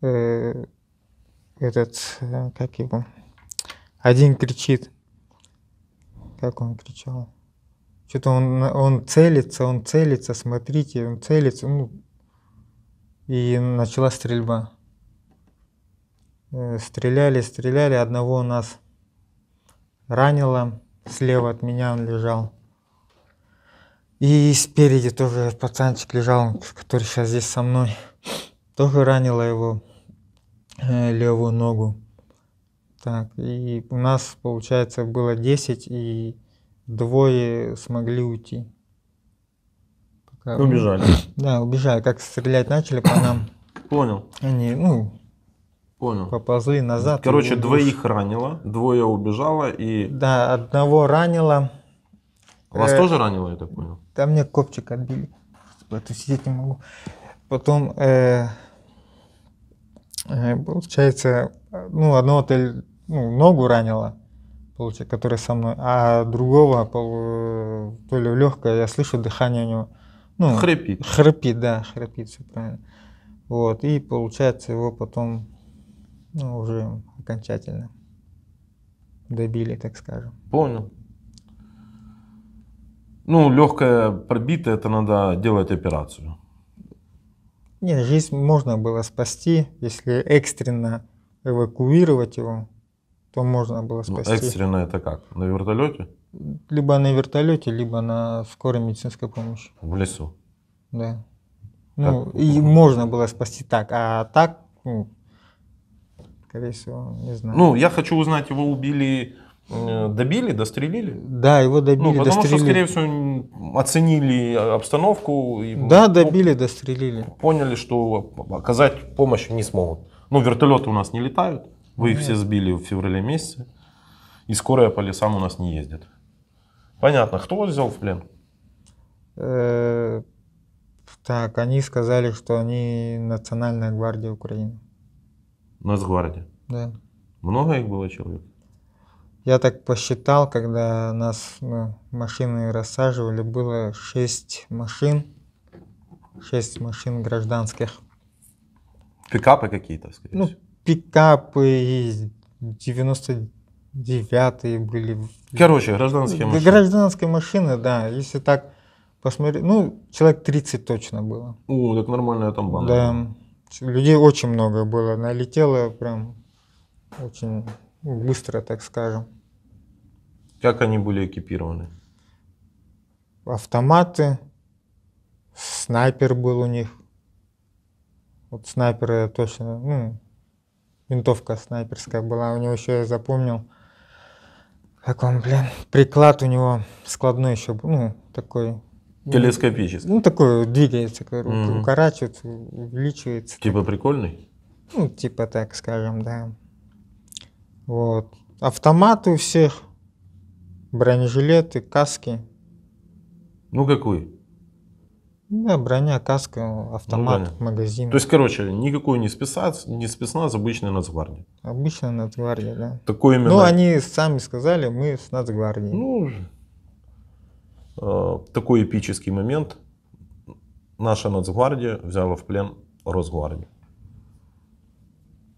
э, этот, э, как его, один кричит, как он кричал, что-то он, он целится, он целится, смотрите, он целится, ну, и началась стрельба. Э, стреляли, стреляли, одного у нас ранило, слева от меня он лежал. И спереди тоже пацанчик лежал, который сейчас здесь со мной. Тоже ранило его э, левую ногу. Так, и у нас, получается, было 10, и двое смогли уйти. Э, ну, убежали. Да, убежали. Как стрелять начали по нам. Понял. Они, ну, Понял. Поползли назад. Короче, двоих ранило, двое убежало и... Да, одного ранило. Вас э, тоже ранило, я так понял? Да, мне копчик отбили. поэтому типа, сидеть не могу. Потом, э, э, получается, ну, одного -то, ну, ногу ранило, получается, который со мной, а другого, э, то ли легкое, я слышу дыхание у него. Ну, хрипит. Хрипит, да, хрипит, все правильно. Вот, и получается его потом ну, уже окончательно добили, так скажем. Понял. Ну, легкое пробитое, это надо делать операцию. Нет, жизнь можно было спасти, если экстренно эвакуировать его, то можно было ну, спасти. Ну, экстренно это как? На вертолете? либо на вертолете, либо на скорой медицинской помощи. В лесу? Да. Ну, и можно было спасти так, а так, ну, скорее всего, не знаю. Ну, я хочу узнать, его убили, э, добили, дострелили? Да, его добили, ну, потому дострелили. что, скорее всего, оценили обстановку. И да, ну, добили, дострелили. Поняли, что оказать помощь не смогут. Ну, вертолеты у нас не летают, вы их Нет. все сбили в феврале месяце, и скорая по лесам у нас не ездит. Понятно. Кто вас взял в плен? Э, так, они сказали, что они Национальная гвардия Украины. Нацгвардия? Да. Много их было человек? Я так посчитал, когда нас ну, машины рассаживали, было 6 машин, 6 машин гражданских. Пикапы какие-то, скорее Ну, пикапы и 90 девятые были. Короче, гражданские машины. Гражданские машины, да. Если так посмотреть, ну, человек 30 точно было. О, так нормальная там банда. Да, людей очень много было. Налетело прям очень быстро, так скажем. Как они были экипированы? Автоматы, снайпер был у них. Вот снайперы точно, ну, винтовка снайперская была. У него еще я запомнил, как он, блин, приклад у него складной еще, ну, такой ну, Телескопический. Ну, такой двигается, короче, угу. укорачивается, увеличивается. Типа так. прикольный? Ну, типа так, скажем, да. Вот. Автоматы у всех, бронежилеты, каски. Ну, какой? Да, броня, каска, автомат, ну, магазин. То есть, короче, никакой не спецназ, не спецназ, обычная нацгвардия. Обычная нацгвардия, да. Такое именно... Ну, они сами сказали, мы с нацгвардией. Ну, э, такой эпический момент. Наша нацгвардия взяла в плен Росгвардию.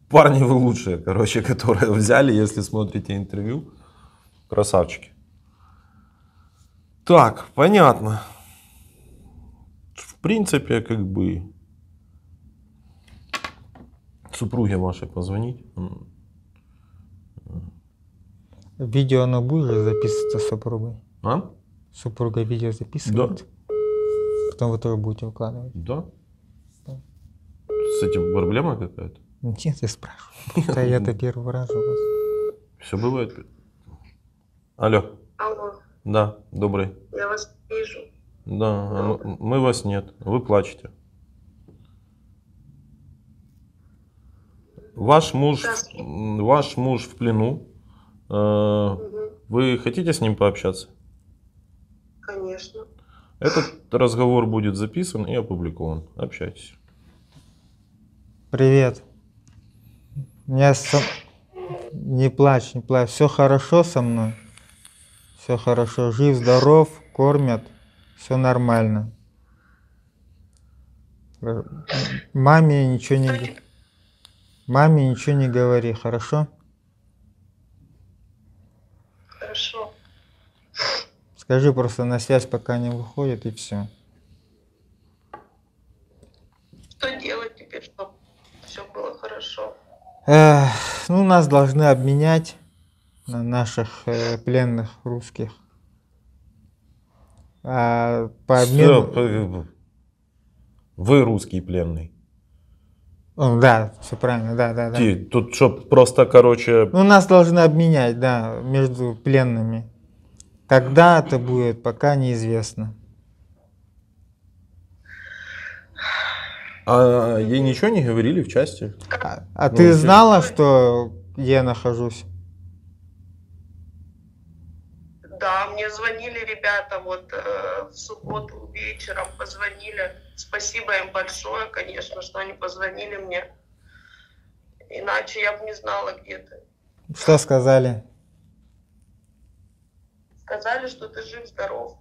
Парни вы лучшие, короче, которые взяли, если смотрите интервью. Красавчики. Так, понятно принципе, как бы супруге вашей позвонить. Видео оно будет же записываться с супругой? А? Супруга видео записывает? Да. Потом вы тоже будете укладывать. Да. да. С этим проблема какая-то? Нет, я спрашиваю. Да я-то первый раз у вас. Все бывает. Алло. Алло. Да, добрый. Я вас вижу. Да, мы вас нет, вы плачете. Ваш муж, ваш муж в плену. Э, вы хотите с ним пообщаться? Конечно. Этот разговор будет записан и опубликован. Общайтесь. Привет. Я сам... Не плачь, не плачь. Все хорошо со мной. Все хорошо. Жив, здоров, кормят все нормально. Э, маме ничего не... Маме ничего не говори, хорошо? Хорошо. Скажи просто на связь, пока не выходит, и все. Что делать теперь, чтобы все было хорошо? Эх, ну, нас должны обменять на наших э, пленных русских. А, по обмену... Вы русский пленный. Да, все правильно, да, да, да. тут что, просто, короче... Ну, нас должны обменять, да, между пленными. Когда это будет, пока неизвестно. А ей ничего не говорили в части? А, а ну, ты знала, что я нахожусь? звонили ребята вот э, в субботу вечером, позвонили. Спасибо им большое, конечно, что они позвонили мне. Иначе я бы не знала, где ты. Что сказали? Сказали, что ты жив-здоров.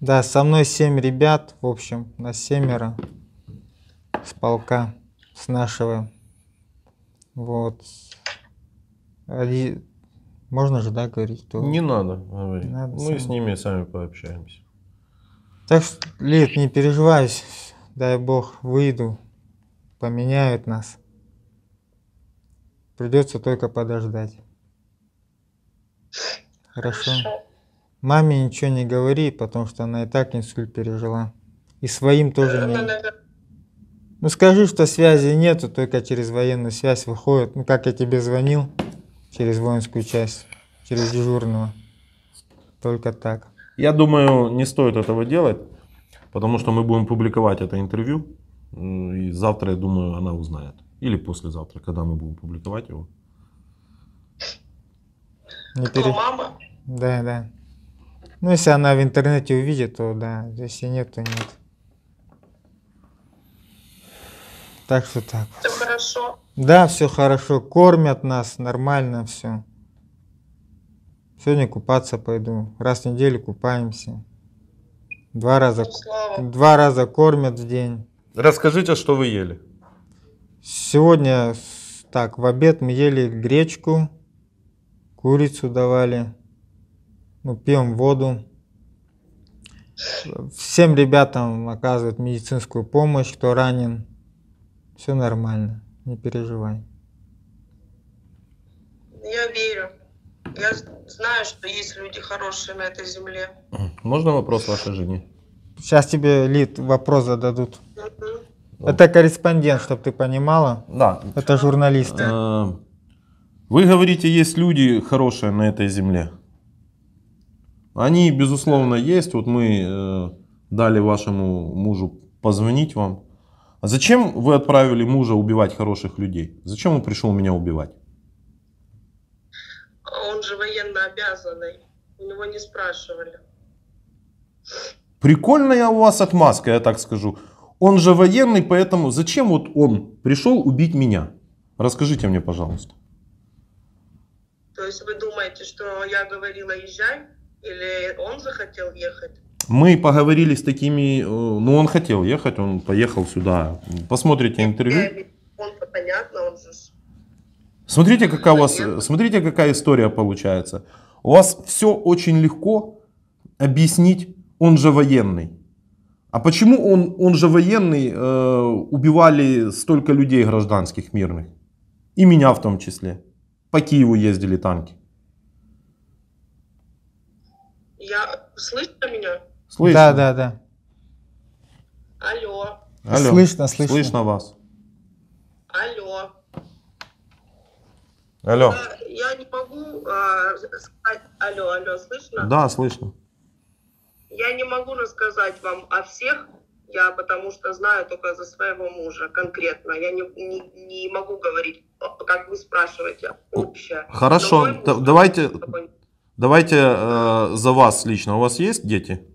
Да, со мной семь ребят, в общем, на семеро с полка, с нашего. Вот. Можно же, да, говорить? То... Не надо говорить. А не надо Мы сами... с ними сами пообщаемся. Так что, Лид, не переживай, дай бог, выйду, поменяют нас. Придется только подождать. Хорошо. Хорошо. Маме ничего не говори, потому что она и так инсульт пережила. И своим тоже не... Да, Ну скажи, что связи нету, только через военную связь выходит. Ну как я тебе звонил, через воинскую часть, через дежурного. Только так. Я думаю, не стоит этого делать, потому что мы будем публиковать это интервью. И завтра, я думаю, она узнает. Или послезавтра, когда мы будем публиковать его. Не ну, Кто, пере... мама? Да, да. Ну, если она в интернете увидит, то да. Если нет, то нет. Так что так. Все хорошо. Да, все хорошо, кормят нас, нормально все. Сегодня купаться пойду. Раз в неделю купаемся. Два раза, два раза кормят в день. Расскажите, а что вы ели. Сегодня, так, в обед мы ели гречку, курицу давали, ну, пьем воду. Всем ребятам оказывают медицинскую помощь, кто ранен. Все нормально. Не переживай. Я верю. Я знаю, что есть люди хорошие на этой земле. Можно вопрос вашей жене? Сейчас тебе, Лид, вопрос зададут. Угу. Это корреспондент, чтобы ты понимала. Да. Это журналисты. Э, вы говорите, есть люди хорошие на этой земле. Они, безусловно, есть. Вот мы э, дали вашему мужу позвонить вам. А зачем вы отправили мужа убивать хороших людей? Зачем он пришел меня убивать? Он же военно обязанный. У него не спрашивали. Прикольная у вас отмазка, я так скажу. Он же военный, поэтому зачем вот он пришел убить меня? Расскажите мне, пожалуйста. То есть вы думаете, что я говорила езжай? Или он захотел ехать? Мы поговорили с такими, э, ну он хотел ехать, он поехал сюда. Посмотрите ну, интервью. Он понятно, он же... Смотрите, какая у вас, смотрите, какая история получается. У вас все очень легко объяснить, он же военный. А почему он, он же военный, э, убивали столько людей гражданских, мирных? И меня в том числе. По Киеву ездили танки. Я слышно меня? Слышно? Да, да, да. Алло. Алло. Слышно, слышно. Слышно вас. Алло. Алло. А, я не могу а, сказать, алло, алло, слышно? Да, слышно. Я не могу рассказать вам о всех, я потому что знаю только за своего мужа конкретно. Я не, не, не могу говорить, как вы спрашиваете, общее. Хорошо, муж, давайте, давайте э, за вас лично. У вас есть дети?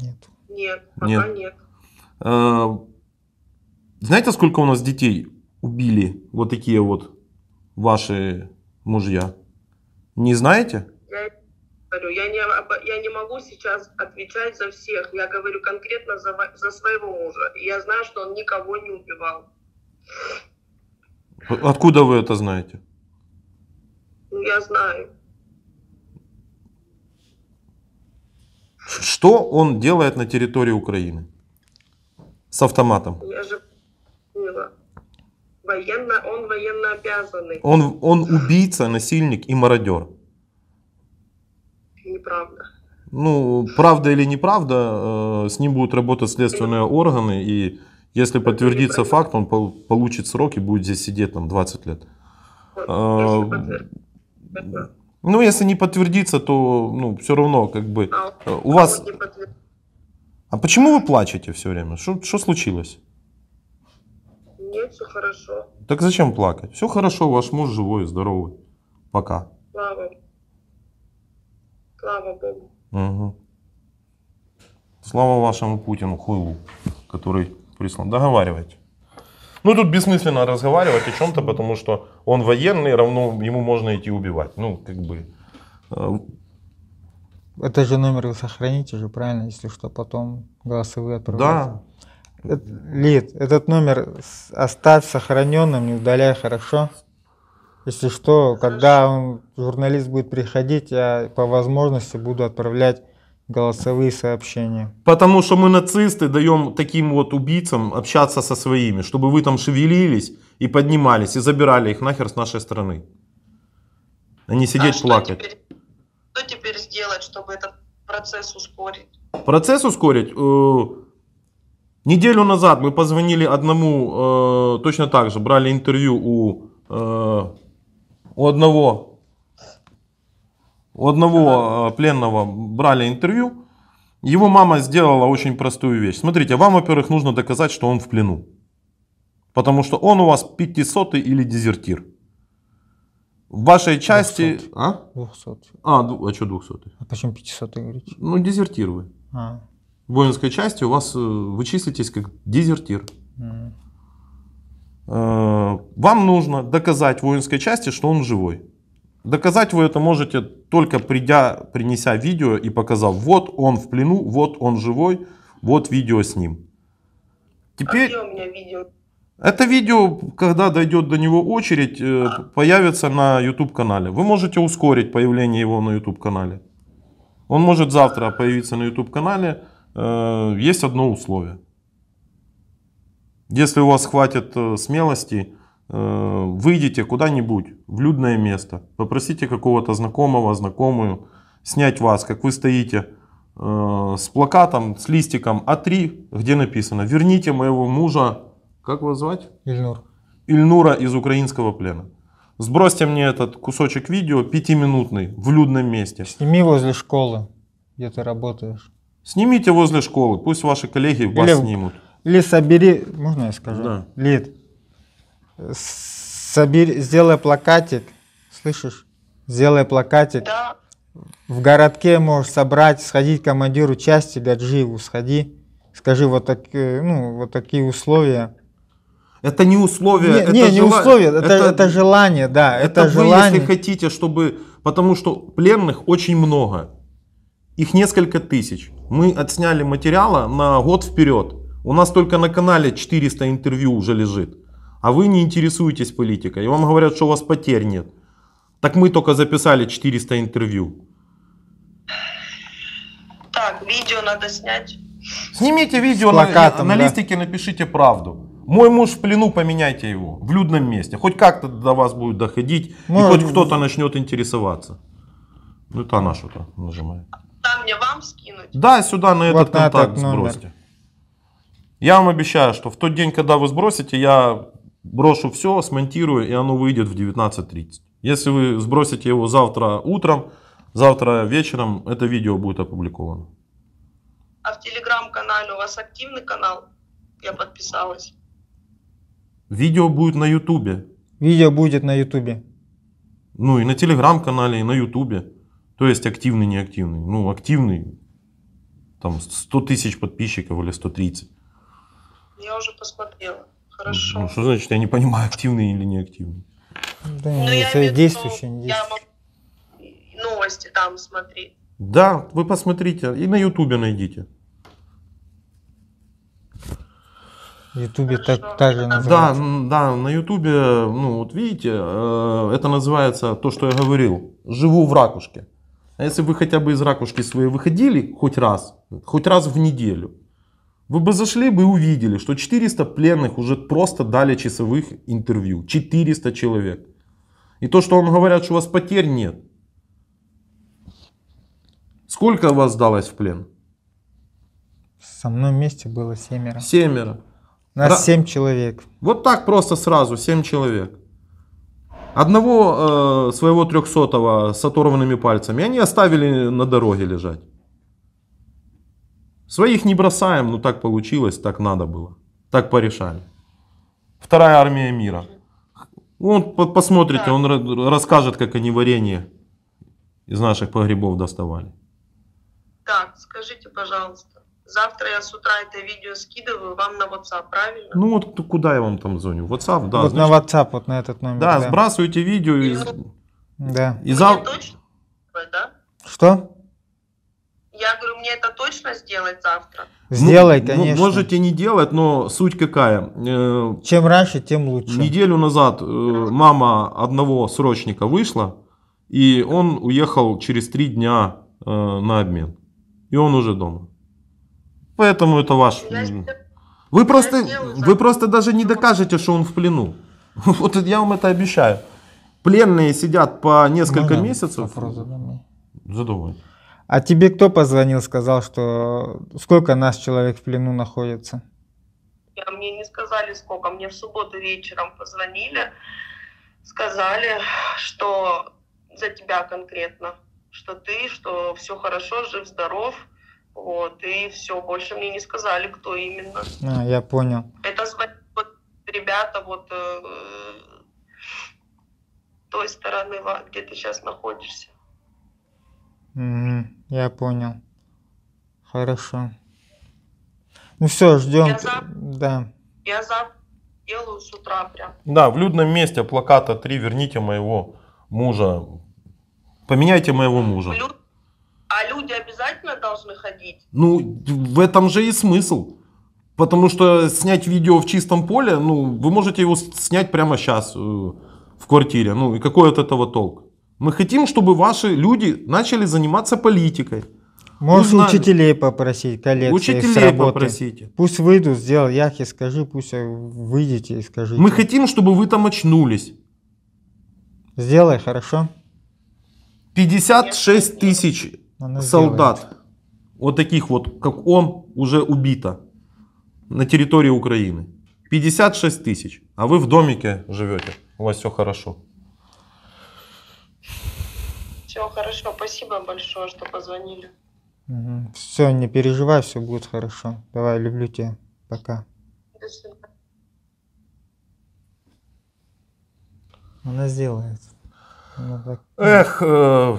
Нет. Нет, пока нет. нет. А, знаете, сколько у нас детей убили вот такие вот ваши мужья? Не знаете? Я говорю, я не, я не могу сейчас отвечать за всех. Я говорю конкретно за, за своего мужа. Я знаю, что он никого не убивал. Откуда вы это знаете? Ну, я знаю. Что он делает на территории Украины с автоматом? Я же Военно, он военно обязанный. Он, он убийца, насильник и мародер. Неправда. Ну, правда или неправда, э, с ним будут работать следственные ну. органы, и если подтвердится факт, он получит срок и будет здесь сидеть там 20 лет. Если ну, если не подтвердится, то ну, все равно, как бы. А, э, у вас. А почему вы плачете все время? Что случилось? Нет, все хорошо. Так зачем плакать? Все хорошо, ваш муж живой, здоровый. Пока. Слава. Слава Богу. Угу. Слава вашему Путину, хуйлу, который прислал. Договаривайте. Ну, тут бессмысленно разговаривать о чем-то, потому что он военный, равно ему можно идти убивать. Ну, как бы... Э, Это же номер вы сохраните же, правильно, если что, потом голосовые отправляете. Да. Лид, этот номер оставь сохраненным, не удаляй, хорошо? Если что, когда он, журналист будет приходить, я по возможности буду отправлять голосовые сообщения. Потому что мы нацисты даем таким вот убийцам общаться со своими, чтобы вы там шевелились и поднимались, и забирали их нахер с нашей страны. А не сидеть а плакать. Что теперь, что теперь сделать, чтобы этот процесс ускорить? Процесс ускорить? Э, неделю назад мы позвонили одному, э, точно так же, брали интервью у, э, у одного у одного э, пленного брали интервью. Его мама сделала очень простую вещь. Смотрите, вам, во-первых, нужно доказать, что он в плену. Потому что он у вас 500 или дезертир. В вашей части... 200. А? 200. А, а что 200? А почему 500 говорите? Ну, дезертир вы. А. В воинской части у вас э, вы числитесь как дезертир. Mm. Вам нужно доказать воинской части, что он живой. Доказать вы это можете только придя, принеся видео и показав, вот он в плену, вот он живой, вот видео с ним. Теперь... А где у меня видео? Это видео, когда дойдет до него очередь, э, а. появится на YouTube-канале. Вы можете ускорить появление его на YouTube-канале. Он может завтра появиться на YouTube-канале. Э, есть одно условие. Если у вас хватит э, смелости Э, выйдите куда-нибудь в людное место, попросите какого-то знакомого, знакомую снять вас, как вы стоите э, с плакатом, с листиком А3, где написано «Верните моего мужа, как его звать?» Ильнур. Ильнура из украинского плена. Сбросьте мне этот кусочек видео, пятиминутный, в людном месте. Сними возле школы, где ты работаешь. Снимите возле школы, пусть ваши коллеги вас снимут. Или собери, можно я скажу? Да. Лид, собери, сделай плакатик, слышишь? Сделай плакатик. Да. В городке можешь собрать, сходить к командиру части Гаджиеву, сходи, скажи вот, так, э, ну, вот такие условия. Это не условия, не, это не, жел... не условия, это, это, это желание, да, это, это желание. Вы, если хотите, чтобы, потому что пленных очень много, их несколько тысяч. Мы отсняли материала на год вперед. У нас только на канале 400 интервью уже лежит а вы не интересуетесь политикой. И вам говорят, что у вас потерь нет. Так мы только записали 400 интервью. Так, видео надо снять. Снимите видео, плакатом, на, на да. листике напишите правду. Мой муж в плену, поменяйте его в людном месте. Хоть как-то до вас будет доходить, ну, и хоть ну, кто-то начнет интересоваться. Ну это она что-то нажимает. Да, мне вам скинуть? Да, сюда на вот этот на контакт этот сбросьте. Я вам обещаю, что в тот день, когда вы сбросите, я брошу все, смонтирую, и оно выйдет в 19.30. Если вы сбросите его завтра утром, завтра вечером это видео будет опубликовано. А в телеграм-канале у вас активный канал? Я подписалась. Видео будет на ютубе. Видео будет на ютубе. Ну и на телеграм-канале, и на ютубе. То есть активный, неактивный. Ну активный, там 100 тысяч подписчиков или 130. Я уже посмотрела хорошо. Ну, что значит, я не понимаю, активный или неактивный? Да, ну, нет, я действующий, не действующий. Я могу новости там смотреть. Да, вы посмотрите и на Ютубе найдите. В Ютубе так, так же называется. Да, да, на Ютубе, ну вот видите, э, это называется то, что я говорил. Живу в ракушке. А если вы хотя бы из ракушки своей выходили хоть раз, хоть раз в неделю, вы бы зашли бы и увидели, что 400 пленных уже просто дали часовых интервью. 400 человек. И то, что вам говорят, что у вас потерь нет. Сколько вас сдалось в плен? Со мной вместе было семеро. Семеро. нас Ра... семь человек. Вот так просто сразу, семь человек. Одного э, своего трехсотого с оторванными пальцами они оставили на дороге лежать. Своих не бросаем, но так получилось, так надо было. Так порешали. Вторая армия мира. Он посмотрите, он расскажет, как они варенье из наших погребов доставали. Так, скажите, пожалуйста, завтра я с утра это видео скидываю вам на WhatsApp, правильно? Ну вот куда я вам там звоню? WhatsApp, да. Вот значит, на WhatsApp, вот на этот номер. Да, да. сбрасывайте видео и... Да. И завтра. Да? Что? Я говорю, мне это точно сделать завтра? Сделай, ну, ну конечно. Можете не делать, но суть какая. Э, Чем раньше, тем лучше. Неделю назад э, мама одного срочника вышла, и он уехал через три дня э, на обмен. И он уже дома. Поэтому это ваш... Я вы просто, вы просто даже не докажете, что он в плену. Вот я вам это обещаю. Пленные сидят по несколько ну, да, месяцев. Задумай. А тебе кто позвонил, сказал, что сколько нас человек в плену находится? Мне не сказали сколько, мне в субботу вечером позвонили, сказали, что за тебя конкретно, что ты, что все хорошо, жив-здоров, вот, и все, больше мне не сказали, кто именно. А, я понял. Это вот, ребята вот э, той стороны, где ты сейчас находишься. Угу, я понял. Хорошо. Ну все, ждем. Я за... Да. Я за делаю с утра прям. Да, в людном месте плаката 3 «Верните моего мужа». Поменяйте моего мужа. Лю... А люди обязательно должны ходить? Ну, в этом же и смысл. Потому что снять видео в чистом поле, ну, вы можете его снять прямо сейчас э, в квартире. Ну, и какой от этого толк? Мы хотим, чтобы ваши люди начали заниматься политикой. Можно Узнали. учителей попросить, коллег. Учителей с работы. попросите. Пусть выйдут, сделал яхи, скажи, пусть выйдете и скажите. Мы хотим, чтобы вы там очнулись. Сделай, хорошо. 56 тысяч солдат, сделает. вот таких вот, как он, уже убито на территории Украины. 56 тысяч, а вы в домике живете, у вас все хорошо. Все хорошо, спасибо большое, что позвонили. Угу. Все, не переживай, все будет хорошо. Давай, люблю тебя. Пока. Она сделает. Она так... Эх, э...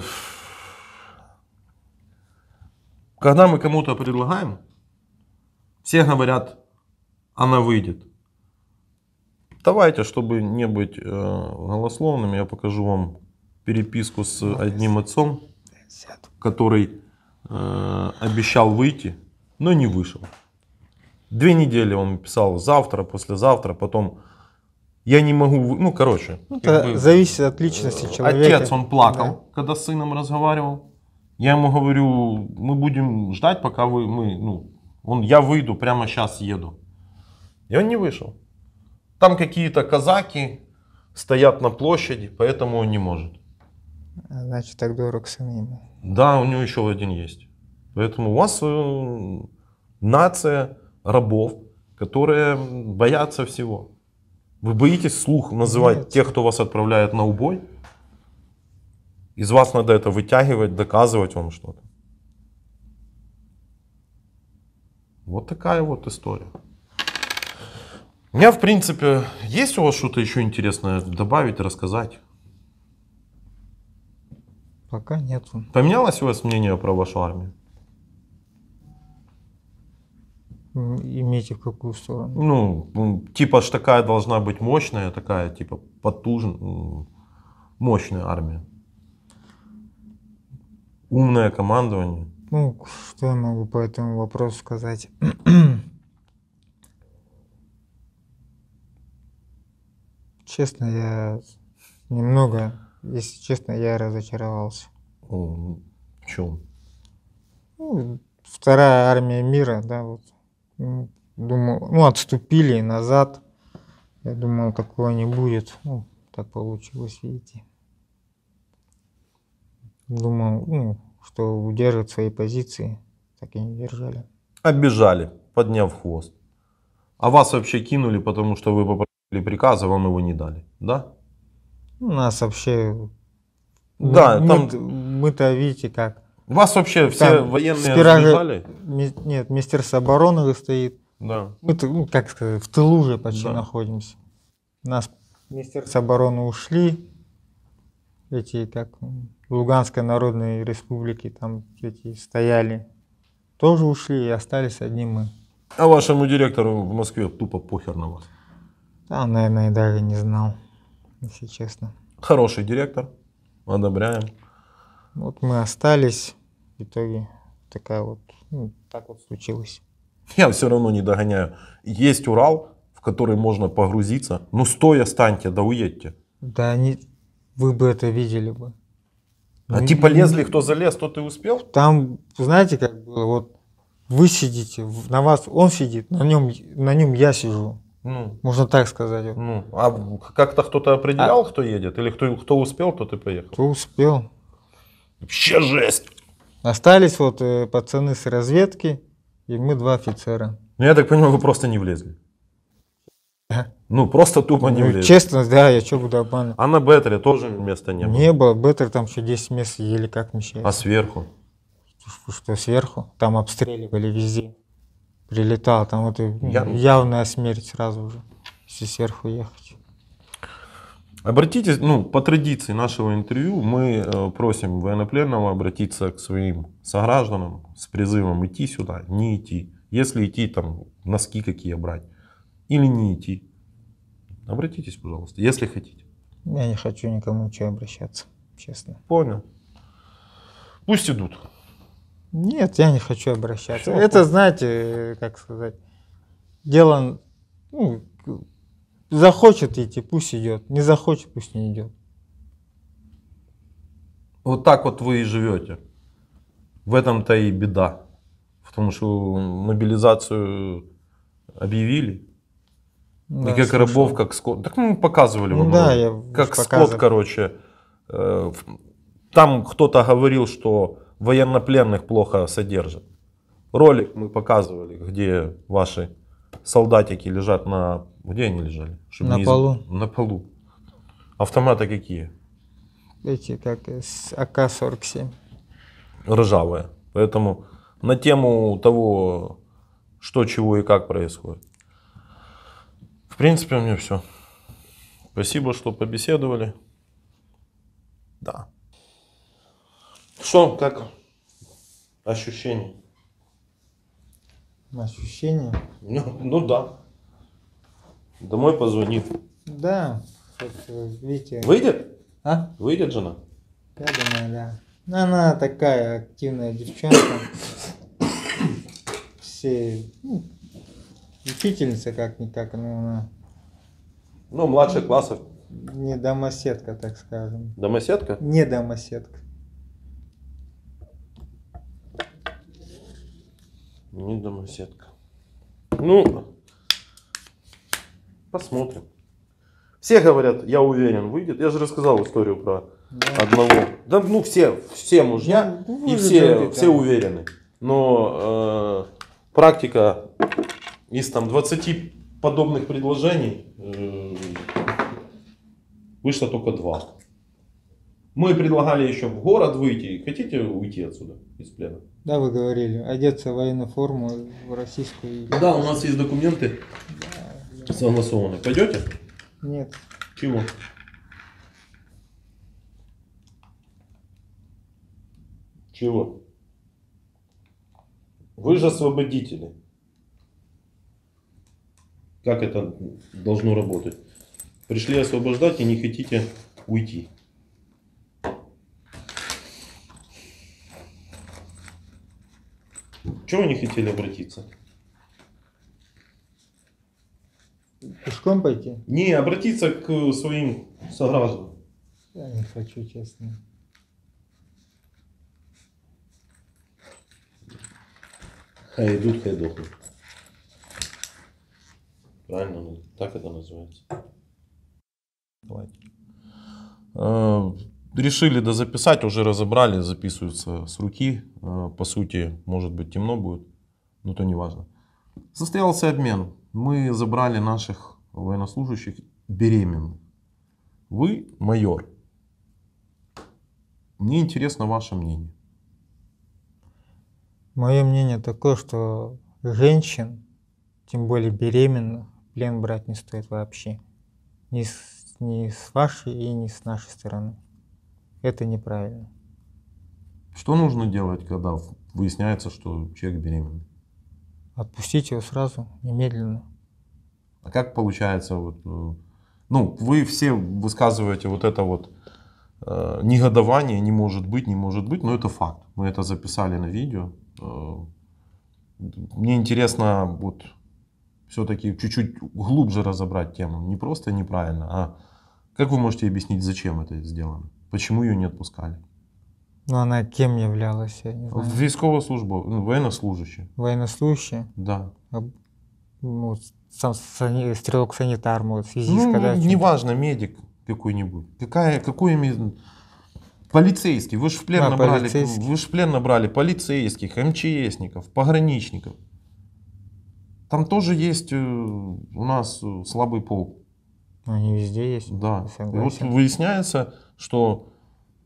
когда мы кому-то предлагаем, все говорят, она выйдет. Давайте, чтобы не быть э, голословными, я покажу вам переписку с одним отцом, который э, обещал выйти, но не вышел. Две недели он писал завтра, послезавтра, потом я не могу, ну короче. Ну, это бы, зависит от э, личности человека. Отец, он плакал, да. когда с сыном разговаривал. Я ему говорю, мы будем ждать, пока вы, мы, ну, он, я выйду, прямо сейчас еду. И он не вышел. Там какие-то казаки стоят на площади, поэтому он не может. А, значит, так дорог сын ему. Да, у него еще один есть. Поэтому у вас э, нация рабов, которые боятся всего. Вы боитесь слух называть Нет. тех, кто вас отправляет на убой? Из вас надо это вытягивать, доказывать вам что-то. Вот такая вот история. У меня, в принципе, есть у вас что-то еще интересное добавить, рассказать? Пока нет. Поменялось у вас мнение про вашу армию? Имейте в какую сторону? Ну, типа ж такая должна быть мощная, такая типа потужная, мощная армия. Умное командование. Ну, что я могу по этому вопросу сказать? Честно, я немного если честно, я разочаровался. В чем? Ну, вторая армия мира, да, вот. Ну, думал, ну, отступили назад. Я думал, такого не будет. Ну, так получилось, видите. Думал, ну, что удержат свои позиции. Так и не держали. Обижали, подняв хвост. А вас вообще кинули, потому что вы попросили приказа, вам его не дали, да? У ну, нас вообще... Да, мы, там... Мы-то, видите, как... Вас вообще там все военные спиражи... сбежали? Ми... Нет, Министерство обороны стоит. Да. Мы, ну, как сказать, в тылу же почти да. находимся. Нас Министерство обороны ушли. Эти, как Луганской Народной Республики, там эти стояли. Тоже ушли и остались одни мы. А вашему директору в Москве тупо похер на вас? Да, он, наверное, даже не знал если честно. Хороший директор, одобряем. Вот мы остались, в итоге такая вот, ну, так вот случилось. Я все равно не догоняю. Есть Урал, в который можно погрузиться, ну стой станьте, да уедьте. Да они, вы бы это видели бы. А ну, типа лезли, кто залез, тот и успел? Там, знаете, как было, вот вы сидите, на вас он сидит, на нем, на нем я сижу. Ну, Можно так сказать. Ну, а как-то кто-то определял, а... кто едет? Или кто, кто успел, тот и поехал? Кто успел. Вообще жесть! Остались вот э, пацаны с разведки, и мы два офицера. Ну, я так понимаю, вы просто не влезли. Ну, просто тупо не ну, влезли. Честно, да, я что буду обманывать. А на Беттере тоже места не было? Не было. Беттер там еще 10 мест еле как мешает. А сверху? Что, что сверху? Там обстреливали везде прилетал, там вот Я... явная смерть сразу же, если сверху ехать. Обратитесь, ну, по традиции нашего интервью мы э, просим военнопленного обратиться к своим согражданам с призывом идти сюда, не идти. Если идти, там, носки какие брать или не идти. Обратитесь, пожалуйста, если хотите. Я не хочу никому ничего обращаться, честно. Понял. Пусть идут. Нет, я не хочу обращаться. Все, Это, знаете, как сказать, дело, ну, захочет идти, пусть идет, не захочет, пусть не идет. Вот так вот вы и живете. В этом-то и беда. Потому что мобилизацию объявили. Ну да, и как слушаю. рабов, как скот. Так мы ну, показывали ну вам. Ну, да, я как скот, короче. Э, там кто-то говорил, что военнопленных плохо содержит. Ролик мы показывали, где ваши солдатики лежат на... Где они лежали? Чтобы на не... полу. На полу. Автоматы какие? Эти, как АК-47. Ржавые. Поэтому на тему того, что, чего и как происходит. В принципе, у меня все. Спасибо, что побеседовали. Да. Что, как ощущение? Ощущение? Ну, ну да. Домой позвонит. Да. Видите. Выйдет? А? Выйдет жена? Я думаю, да. Ну, она такая активная девчонка. Все, ну, учительница как-никак, но она... Ну, младших классов. Не домоседка, так скажем. Домоседка? Не домоседка. не домоседка. Ну, посмотрим. Все говорят, я уверен, выйдет. Я же рассказал историю про да. одного. Да, ну, все, все мужья ну, ну и все, люди, все уверены. Но э, практика из там 20 подобных предложений э, вышло только два. Мы предлагали еще в город выйти. Хотите уйти отсюда из плена? Да, вы говорили, одеться в военную форму, в российскую. Да, у нас есть документы да, согласованы. Пойдете? Нет. Чего? Чего? Вы же освободители. Как это должно работать? Пришли освобождать и не хотите уйти. Чего они хотели обратиться? Пешком пойти? Не, обратиться к своим согражданам. Я не хочу, честно. Хай идут, хай дохнут. Правильно, ну, так это называется. Давай решили дозаписать, уже разобрали, записываются с руки. Э, по сути, может быть темно будет, но то не важно. Состоялся обмен. Мы забрали наших военнослужащих беременных. Вы майор. Мне интересно ваше мнение. Мое мнение такое, что женщин, тем более беременных, плен брать не стоит вообще. Ни с, ни с вашей и ни с нашей стороны. Это неправильно. Что нужно делать, когда выясняется, что человек беременный? Отпустить его сразу, немедленно. А как получается, вот, э, ну, вы все высказываете вот это вот э, негодование, не может быть, не может быть, но это факт. Мы это записали на видео. Э, мне интересно вот все-таки чуть-чуть глубже разобрать тему. Не просто неправильно, а как вы можете объяснить, зачем это сделано? Почему ее не отпускали? Ну, она кем являлась, я не знаю. Військова служба, ну, военнослужащий. Военнослужащий? Ну, ну, да. Ну, сам стрелок-санитар, может, физист, Ну, когда... неважно, медик какой-нибудь. Какая, какой именно? Полицейский, вы же в плен, Да, набрали, вы ж в плен набрали полицейских, МЧСников, пограничников. Там тоже есть э, у нас э, слабый пол. Ну, они везде есть. Да. И вот выясняется, что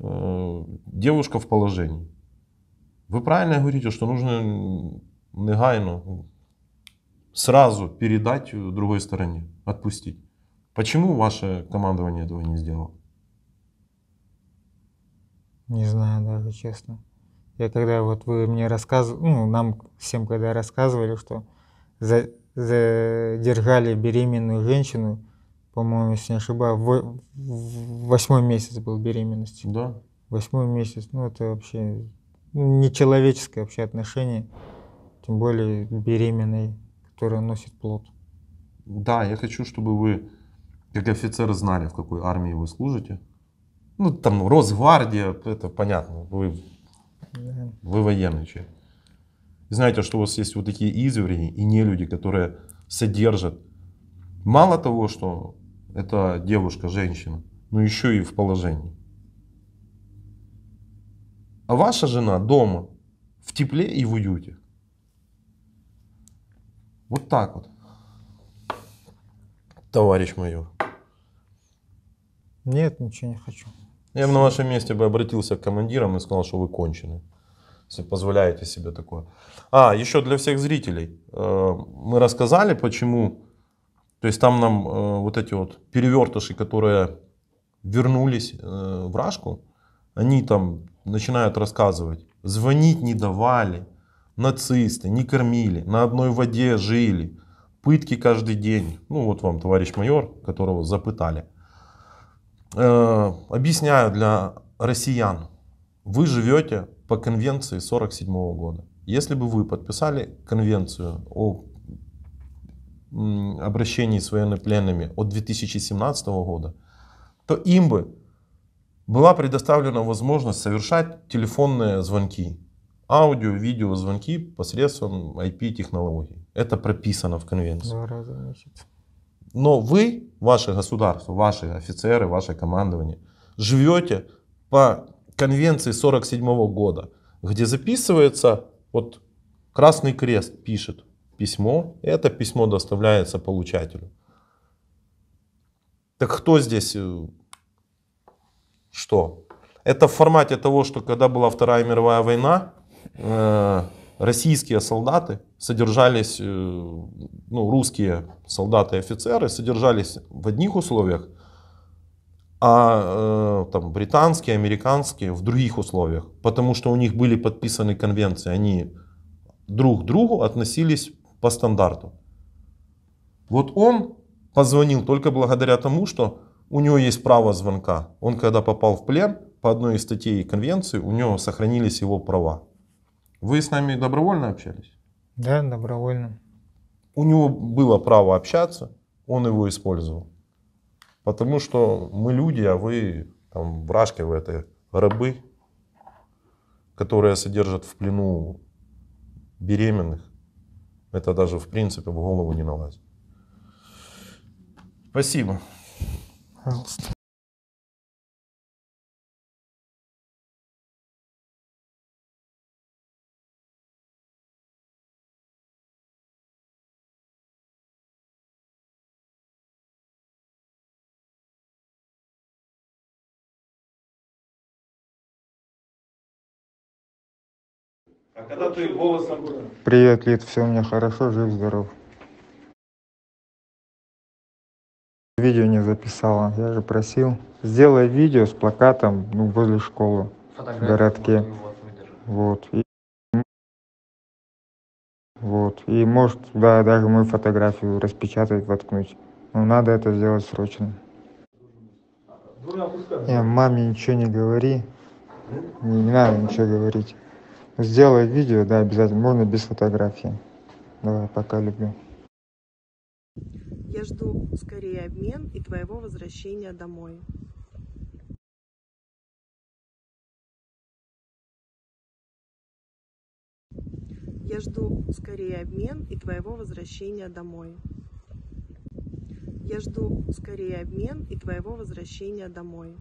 э, девушка в положении. Вы правильно говорите, что нужно негайно, сразу передать другой стороне, отпустить. Почему ваше командование этого не сделало? Не знаю даже, честно. Я когда вот вы мне рассказывали, ну, нам всем когда рассказывали, что задержали беременную женщину, по-моему, если не ошибаюсь, в, в восьмой месяц был беременности. Да. Восьмой месяц, ну это вообще ну, нечеловеческое вообще отношение, тем более беременной, которая носит плод. Да, я хочу, чтобы вы, как офицер знали, в какой армии вы служите. Ну, там, Росгвардия, это понятно, вы, да. вы военный человек. знаете, что у вас есть вот такие извери и не люди, которые содержат. Мало того, что это девушка, женщина, но ну, еще и в положении. А ваша жена дома, в тепле и в уюте. Вот так вот, товарищ майор. Нет, ничего не хочу. Я бы на вашем месте бы обратился к командирам и сказал, что вы кончены. Если позволяете себе такое. А, еще для всех зрителей. Э, мы рассказали, почему то есть там нам э, вот эти вот перевертыши, которые вернулись э, в Рашку, они там начинают рассказывать, звонить не давали, нацисты не кормили, на одной воде жили, пытки каждый день. Ну вот вам товарищ майор, которого запытали. Э, объясняю для россиян, вы живете по конвенции 47 года. Если бы вы подписали конвенцию о обращений с военнопленными от 2017 года, то им бы была предоставлена возможность совершать телефонные звонки, аудио, видео звонки посредством IP-технологий. Это прописано в конвенции. Но вы, ваше государство, ваши офицеры, ваше командование, живете по конвенции 47 года, где записывается, вот Красный Крест пишет, письмо, и это письмо доставляется получателю. Так кто здесь э, что? Это в формате того, что когда была Вторая мировая война, э, российские солдаты содержались, э, ну, русские солдаты и офицеры содержались в одних условиях, а э, там, британские, американские в других условиях, потому что у них были подписаны конвенции, они друг к другу относились по стандарту. Вот он позвонил только благодаря тому, что у него есть право звонка. Он когда попал в плен, по одной из статей конвенции, у него сохранились его права. Вы с нами добровольно общались? Да, добровольно. У него было право общаться, он его использовал. Потому что мы люди, а вы там вражки в этой рабы, которые содержат в плену беременных. Это даже, в принципе, в голову не налазит. Спасибо. Пожалуйста. когда ты голосом... Привет, Лид, все у меня хорошо, жив-здоров. Видео не записала, я же просил. Сделай видео с плакатом ну, возле школы в городке. Вот. И... Вот. И может, да, даже мою фотографию распечатать, воткнуть. Но надо это сделать срочно. Не, маме ничего не говори. Не, не надо ничего говорить сделай видео да обязательно можно без фотографии давай пока люблю я жду скорее обмен и твоего возвращения домой Я жду скорее обмен и твоего возвращения домой. Я жду скорее обмен и твоего возвращения домой.